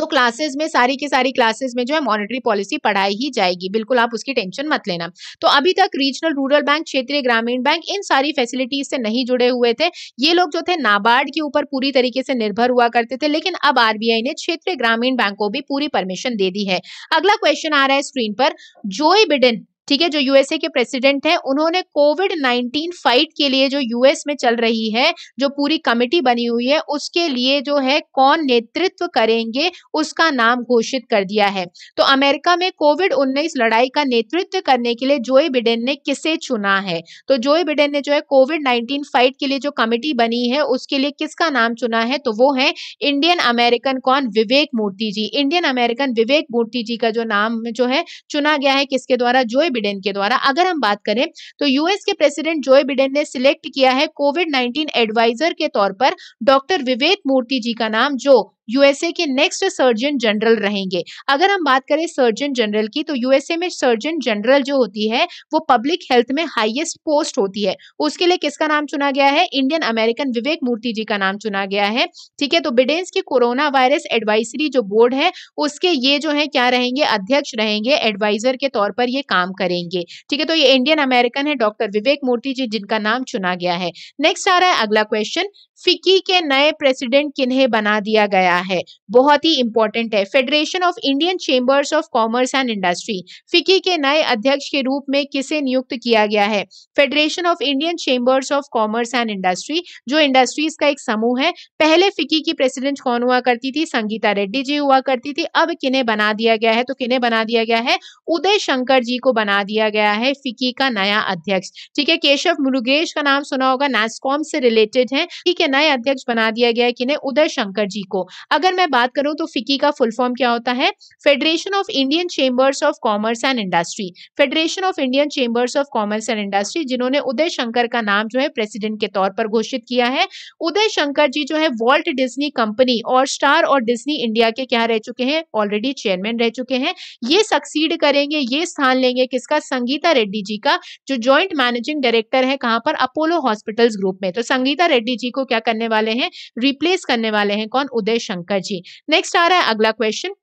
तो क्लासेस में सारी की सारी क्लासेस में जो है मॉनेटरी पॉलिसी पढ़ाई ही जाएगी बिल्कुल आप उसकी टेंशन मत लेना तो अभी तक रीजनल रूरल बैंक क्षेत्रीय ग्रामीण बैंक इन सारी फैसिलिटीज से नहीं जुड़े हुए थे ये लोग जो थे नाबार्ड के ऊपर पूरी तरीके से निर्भर हुआ करते थे लेकिन अब आरबीआई ने क्षेत्रीय ग्रामीण बैंक को भी पूरी परमिशन दे दी है अगला क्वेश्चन आ रहा है स्क्रीन पर जोई बिडेन ठीक है जो यूएसए के प्रेसिडेंट हैं उन्होंने कोविड नाइनटीन फाइट के लिए जो यूएस में चल रही है जो पूरी कमेटी बनी हुई है उसके लिए जो है कौन नेतृत्व करेंगे उसका नाम घोषित कर दिया है तो अमेरिका में कोविड उन्नीस लड़ाई का नेतृत्व करने के लिए जोए बिडेन ने किसे चुना है तो जोए बिडेन ने जो है कोविड नाइनटीन फाइट के लिए जो कमेटी बनी है उसके लिए किसका नाम चुना है तो वो है इंडियन अमेरिकन कौन विवेक मूर्ति जी इंडियन अमेरिकन विवेक मूर्ति जी का जो नाम जो है चुना गया है किसके द्वारा जोए बिडेन के द्वारा अगर हम बात करें तो यूएस के प्रेसिडेंट जो बिडेन ने सिलेक्ट किया है कोविड नाइन्टीन एडवाइजर के तौर पर डॉक्टर विवेक मूर्ति जी का नाम जो यूएसए के नेक्स्ट सर्जन जनरल रहेंगे अगर हम बात करें सर्जन जनरल की तो यूएसए में सर्जन जनरल जो होती है वो पब्लिक हेल्थ में हाईएस्ट पोस्ट होती है उसके लिए किसका नाम चुना गया है इंडियन अमेरिकन विवेक मूर्ति जी का नाम चुना गया है ठीक है तो बिडेन्स की कोरोना वायरस एडवाइसरी जो बोर्ड है उसके ये जो है क्या रहेंगे अध्यक्ष रहेंगे एडवाइजर के तौर पर ये काम करेंगे ठीक है तो ये इंडियन अमेरिकन है डॉक्टर विवेक मूर्ति जी जिनका नाम चुना गया है नेक्स्ट आ रहा है अगला क्वेश्चन फिक्की के नए प्रेसिडेंट किन्हें बना दिया गया है बहुत ही इंपॉर्टेंट है federation of Indian chambers of commerce and industry FICCI के नए अध्यक्ष के रूप में किसे नियुक्त किया गया है federation of Indian chambers of commerce and industry जो इंडस्ट्रीज का एक समूह है पहले फिक्की की प्रेसिडेंट कौन हुआ करती थी संगीता रेड्डी जी हुआ करती थी अब किन्हें बना दिया गया है तो किन्हें बना दिया गया है उदय शंकर जी को बना दिया गया है फिक्की का नया अध्यक्ष ठीक है केशव मुरुगेश का नाम सुना होगा नेस्कॉम से रिलेटेड है ठीक है नए अध्यक्ष बना दिया गया है किन्हें उदय शंकर जी को अगर मैं बात करूं तो फिक्की का फुल फॉर्म क्या होता है federation of Indian chambers of commerce and industry federation of Indian chambers of commerce and industry जिन्होंने उदय शंकर का नाम जो है प्रेसिडेंट के तौर पर घोषित किया है उदय शंकर जी जो है वॉल्ट डिजनी कंपनी और स्टार और डिजनी इंडिया के क्या रह चुके हैं ऑलरेडी चेयरमैन रह चुके हैं ये सक्सीड करेंगे ये स्थान लेंगे किसका संगीता रेड्डी जी का जो ज्वाइंट मैनेजिंग डायरेक्टर है कहां पर अपोलो हॉस्पिटल्स ग्रुप में तो संगीता रेड्डी जी को क्या क्या करने वाले हैं रिप्लेस करने वाले हैं कौन उदय शंकर जी नेक्स्ट आ रहा है अगला question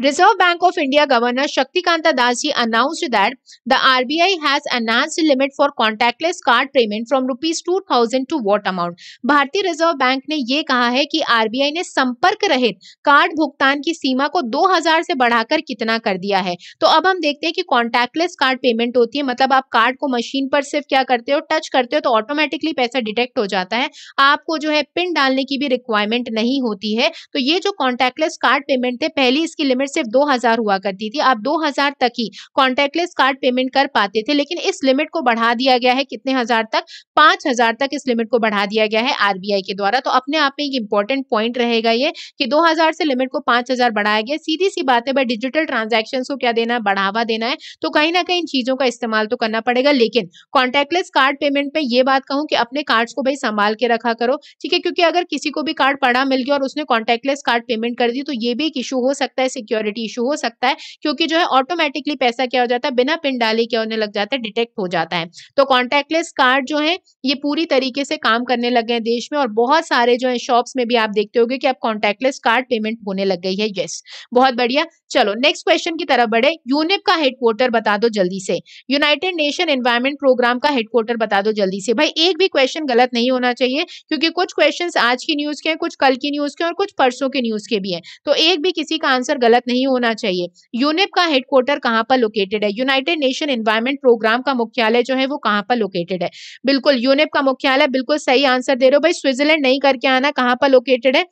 Reserve Bank of India Governor Shaktikanta Das ji announced that the RBI has announced a limit for contactless card payment from rupees 2000 to what amount. भारतीय रिजर्व बैंक ने ये कहा है कि आरबीआई ने संपर्क रहित कार्ड भुगतान की सीमा को 2000 से बढ़ाकर कितना कर दिया है तो अब हम देखते हैं कि कॉन्टैक्टलेस कार्ड पेमेंट होती है मतलब आप कार्ड को मशीन पर सिर्फ क्या करते हो टच करते हो तो ऑटोमेटिकली पैसा डिटेक्ट हो जाता है आपको जो है पिन डालने की भी रिक्वायरमेंट नहीं होती है तो ये जो कॉन्टैक्टलेस कार्ड पेमेंट थे पहले इसकी इसकी लिमिट सिर्फ दो हजार हुआ करती थी आप दो हजार तक ही कॉन्टेक्टलेस कार्ड पेमेंट कर पाते थे लेकिन इस लिमिट को बढ़ा दिया गया है कितने हजार तक पांच हजार तक इस लिमिट को बढ़ा दिया गया है आरबीआई के द्वारा तो अपने आप में एक इंपॉर्टेंट पॉइंट रहेगा ये कि दो हजार से लिमिट को पांच हजार बढ़ाया गया सीधी सी बात है भाई डिजिटल ट्रांजेक्शन को क्या देना है बढ़ावा देना है तो कहीं ना कहीं चीजों का इस्तेमाल तो करना पड़ेगा लेकिन कॉन्टेक्टलेस कार्ड पेमेंट पे ये बात कहूं कि अपने कार्ड को भाई संभाल के रखा करो ठीक है क्योंकि अगर किसी को भी कार्ड पड़ा मिल गया और उसने कॉन्टेक्टलेस कार्ड पेमेंट कर दी तो ये भी एक इशू हो सकता है सिक्योरिटी इशू हो सकता है क्योंकि जो है ऑटोमेटिकली पैसा क्या हो जाता है बिना पिन डाले क्या होने लग जाता है डिटेक्ट हो जाता है तो कॉन्टेक्टलेस कार्ड जो है ये पूरी तरीके से काम करने लग गए देश में और बहुत सारे जो है शॉप्स में भी आप देखते हो कि अब कॉन्टेक्टलेस कार्ड पेमेंट होने लग गई है यस बहुत बढ़िया चलो नेक्स्ट क्वेश्चन की तरफ बढ़े यूनिप का हेडक्वार्टर बता दो जल्दी से यूनाइटेड नेशन एनवायरमेंट प्रोग्राम का हेडक्वार्टर बता दो जल्दी से भाई एक भी क्वेश्चन गलत नहीं होना चाहिए क्योंकि कुछ क्वेश्चंस आज की न्यूज के हैं कुछ कल की न्यूज के और कुछ परसों के न्यूज के भी हैं तो एक भी किसी का आंसर आंसर गलत नहीं होना चाहिए यूनिप का हेडक्वार्टर कहाँ पर लोकेटेड है यूनाइटेड नेशन एनवायरमेंट प्रोग्राम का मुख्यालय जो है वो कहाँ पर लोकेटेड है बिल्कुल यूनिप का मुख्यालय बिल्कुल सही आंसर दे रहे हो भाई स्विट्जरलैंड नहीं करके आना कहाँ पर लोकेटेड है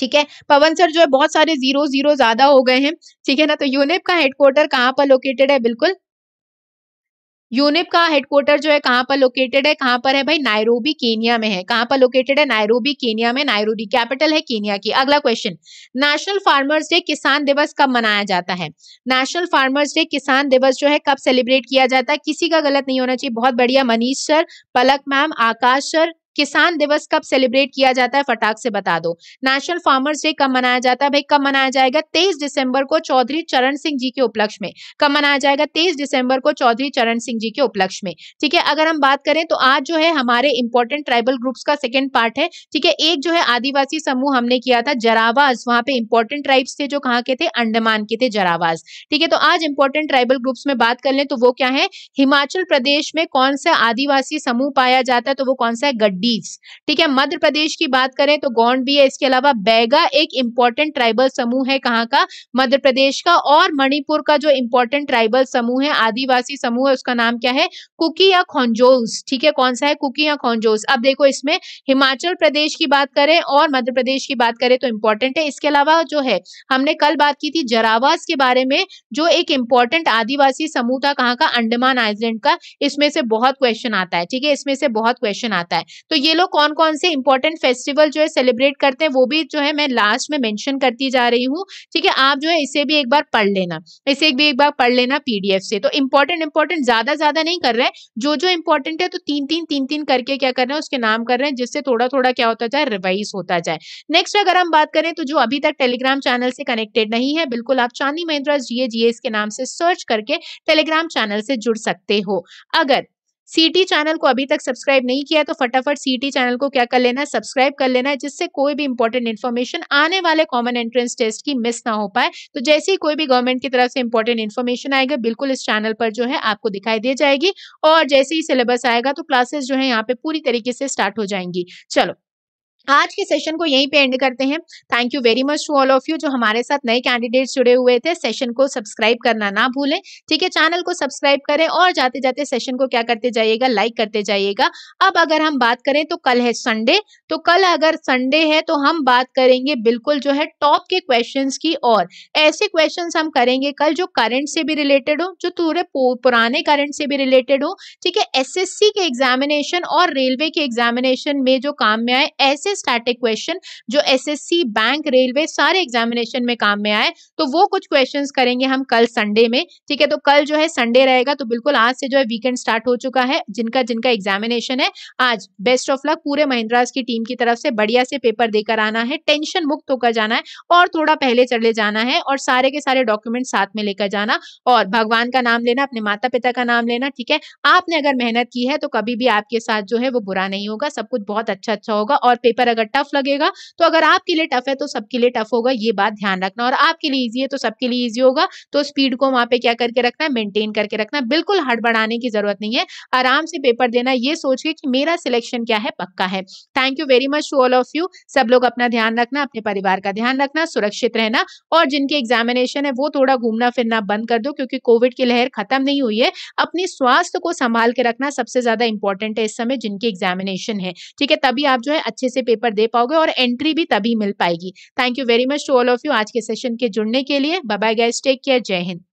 ठीक है पवन सर जो है बहुत सारे जीरो जीरो ज्यादा हो गए हैं ठीक है ना तो यूनिप का हेडक्वार्टर कहाँ पर लोकेटेड है बिल्कुल यूनिप का हेडक्वार्टर जो है कहाँ पर लोकेटेड है कहाँ पर है भाई नायरोबी केनिया में है कहाँ पर लोकेटेड है नायरोबी केनिया में नायरोबी कैपिटल है केनिया की अगला क्वेश्चन नेशनल फार्मर्स डे किसान दिवस कब मनाया जाता है नेशनल फार्मर्स डे किसान दिवस जो है कब सेलिब्रेट किया जाता है किसी का गलत नहीं होना चाहिए बहुत बढ़िया Manish sir Palak ma'am Akash sir Kisan Diwas कब सेलिब्रेट किया जाता है फटाक से बता दो नेशनल फार्मर्स डे कब मनाया जाता है भाई कब मनाया जाएगा तेईस दिसंबर को चौधरी चरण सिंह जी के उपलक्ष्य में कब मनाया जाएगा तेईस दिसंबर को चौधरी चरण सिंह जी के उपलक्ष्य में ठीक है अगर हम बात करें तो आज जो है हमारे इंपॉर्टेंट ट्राइबल ग्रुप्स का सेकेंड पार्ट है ठीक है एक जो है आदिवासी समूह हमने किया था जरावाज वहां पे इंपॉर्टेंट ट्राइब्स थे जो कहाँ के थे अंडमान के थे जरावाज ठीक है तो आज इंपॉर्टेंट ट्राइबल ग्रुप्स में बात कर ले तो वो क्या है हिमाचल प्रदेश में कौन सा आदिवासी समूह पाया जाता है तो वो कौन सा है गड्डी डीज ठीक है मध्य प्रदेश की बात करें तो गोंड भी है इसके अलावा बैगा एक इंपॉर्टेंट ट्राइबल समूह है कहाँ का मध्य प्रदेश का और मणिपुर का जो इंपॉर्टेंट ट्राइबल समूह है आदिवासी समूह है उसका नाम क्या है कुकी या खौंजोल्स ठीक है कौन सा है कुकी या खौंजोल्स अब देखो इसमें हिमाचल प्रदेश की बात करें और मध्य प्रदेश की बात करें तो इंपॉर्टेंट है इसके अलावा जो है हमने कल बात की थी जरावास के बारे में जो एक इंपॉर्टेंट आदिवासी समूह था कहाँ का अंडमान आइलैंड का इसमें से बहुत क्वेश्चन आता है ठीक है इसमें से बहुत क्वेश्चन आता है तो तो ये लोग कौन कौन से इंपॉर्टेंट फेस्टिवल जो है सेलिब्रेट करते हैं वो भी जो है मैं लास्ट में मैंशन करती जा रही हूँ ठीक है आप जो है इसे भी एक बार पढ़ लेना इसे भी एक बार पढ़ लेना पीडीएफ से तो इंपॉर्टेंट इंपॉर्टेंट ज्यादा ज्यादा नहीं कर रहे हैं जो जो इंपॉर्टेंट है तो तीन तीन तीन तीन करके क्या कर रहे हैं उसके नाम कर रहे हैं जिससे थोड़ा थोड़ा क्या होता जाए रिवाइज होता जाए नेक्स्ट अगर हम बात करें तो जो अभी तक टेलीग्राम चैनल से कनेक्टेड नहीं है बिल्कुल आप चांदी महिंद्रा जीए जीएस के नाम से सर्च करके टेलीग्राम चैनल से जुड़ सकते हो अगर सीटी चैनल को अभी तक सब्सक्राइब नहीं किया है तो फटाफट सीटी चैनल को क्या कर लेना है सब्सक्राइब कर लेना है जिससे कोई भी इंपॉर्टेंट इन्फॉर्मेशन आने वाले कॉमन एंट्रेंस टेस्ट की मिस ना हो पाए तो जैसे ही कोई भी गवर्नमेंट की तरफ से इंपॉर्टेंट इन्फॉर्मेशन आएगा बिल्कुल इस चैनल पर जो है आपको दिखाई दे जाएगी और जैसे ही सिलेबस आएगा तो क्लासेस जो है यहाँ पे पूरी तरीके से स्टार्ट हो जाएंगी चलो आज के सेशन को यहीं पे एंड करते हैं thank you very much to all of you जो हमारे साथ नए कैंडिडेट्स जुड़े हुए थे सेशन को सब्सक्राइब करना ना भूलें ठीक है चैनल को सब्सक्राइब करें और जाते जाते सेशन को क्या करते जाइएगा लाइक करते जाइएगा अब अगर हम बात करें तो कल है संडे तो कल अगर संडे है तो हम बात करेंगे बिल्कुल जो है टॉप के क्वेश्चन की और ऐसे क्वेश्चन हम करेंगे कल जो करेंट से भी रिलेटेड हो जो पूरे पुराने करंट से भी रिलेटेड हो ठीक है एस के एग्जामिनेशन और रेलवे के एग्जामिनेशन में जो काम में आए ऐसे से स्टैटिक क्वेश्चन जो एसएससी बैंक रेलवे सारे एग्जामिनेशन में काम में आए तो वो कुछ क्वेश्चंस करेंगे हम कल संडे में ठीक है तो कल जो है संडे रहेगा तो बिल्कुल आज से जो है वीकेंड स्टार्ट हो चुका है जिनका जिनका एग्जामिनेशन है आज बेस्ट ऑफ लक पूरे महिंद्रास की टीम की तरफ से बढ़िया से पेपर देकर आना है टेंशन मुक्त होकर जाना है और थोड़ा पहले चले जाना है और सारे के सारे डॉक्यूमेंट साथ में लेकर जाना और भगवान का नाम लेना अपने माता पिता का नाम लेना ठीक है आपने अगर मेहनत की है तो कभी भी आपके साथ जो है वो बुरा नहीं होगा सब कुछ बहुत अच्छा अच्छा होगा और पेपर पर अगर टफ लगेगा तो अगर आपके लिए टफ है तो सबके लिए टफ होगा ये बात ध्यान रखना और आपके लिए ईजी है तो सबके लिए ईजी होगा तो स्पीड को वहां पर क्या करके रखना है मेनटेन करके रखना बिल्कुल हड़बड़ाने की जरूरत नहीं है आराम से पेपर देना ये सोच के कि मेरा सिलेक्शन क्या है पक्का है thank you very much to all of you सब लोग अपना ध्यान रखना अपने परिवार का ध्यान रखना सुरक्षित रहना और जिनके एग्जामिनेशन है वो थोड़ा घूमना फिरना बंद कर दो क्योंकि कोविड की लहर खत्म नहीं हुई है अपने स्वास्थ्य को संभाल के रखना सबसे ज्यादा इंपॉर्टेंट है इस समय जिनके एग्जामिनेशन है ठीक है तभी आप जो है अच्छे से पेपर दे पाओगे और एंट्री भी तभी मिल पाएगी thank you very much to all of you आज के सेशन के जुड़ने के लिए बाय गाइस टेक केयर जय हिंद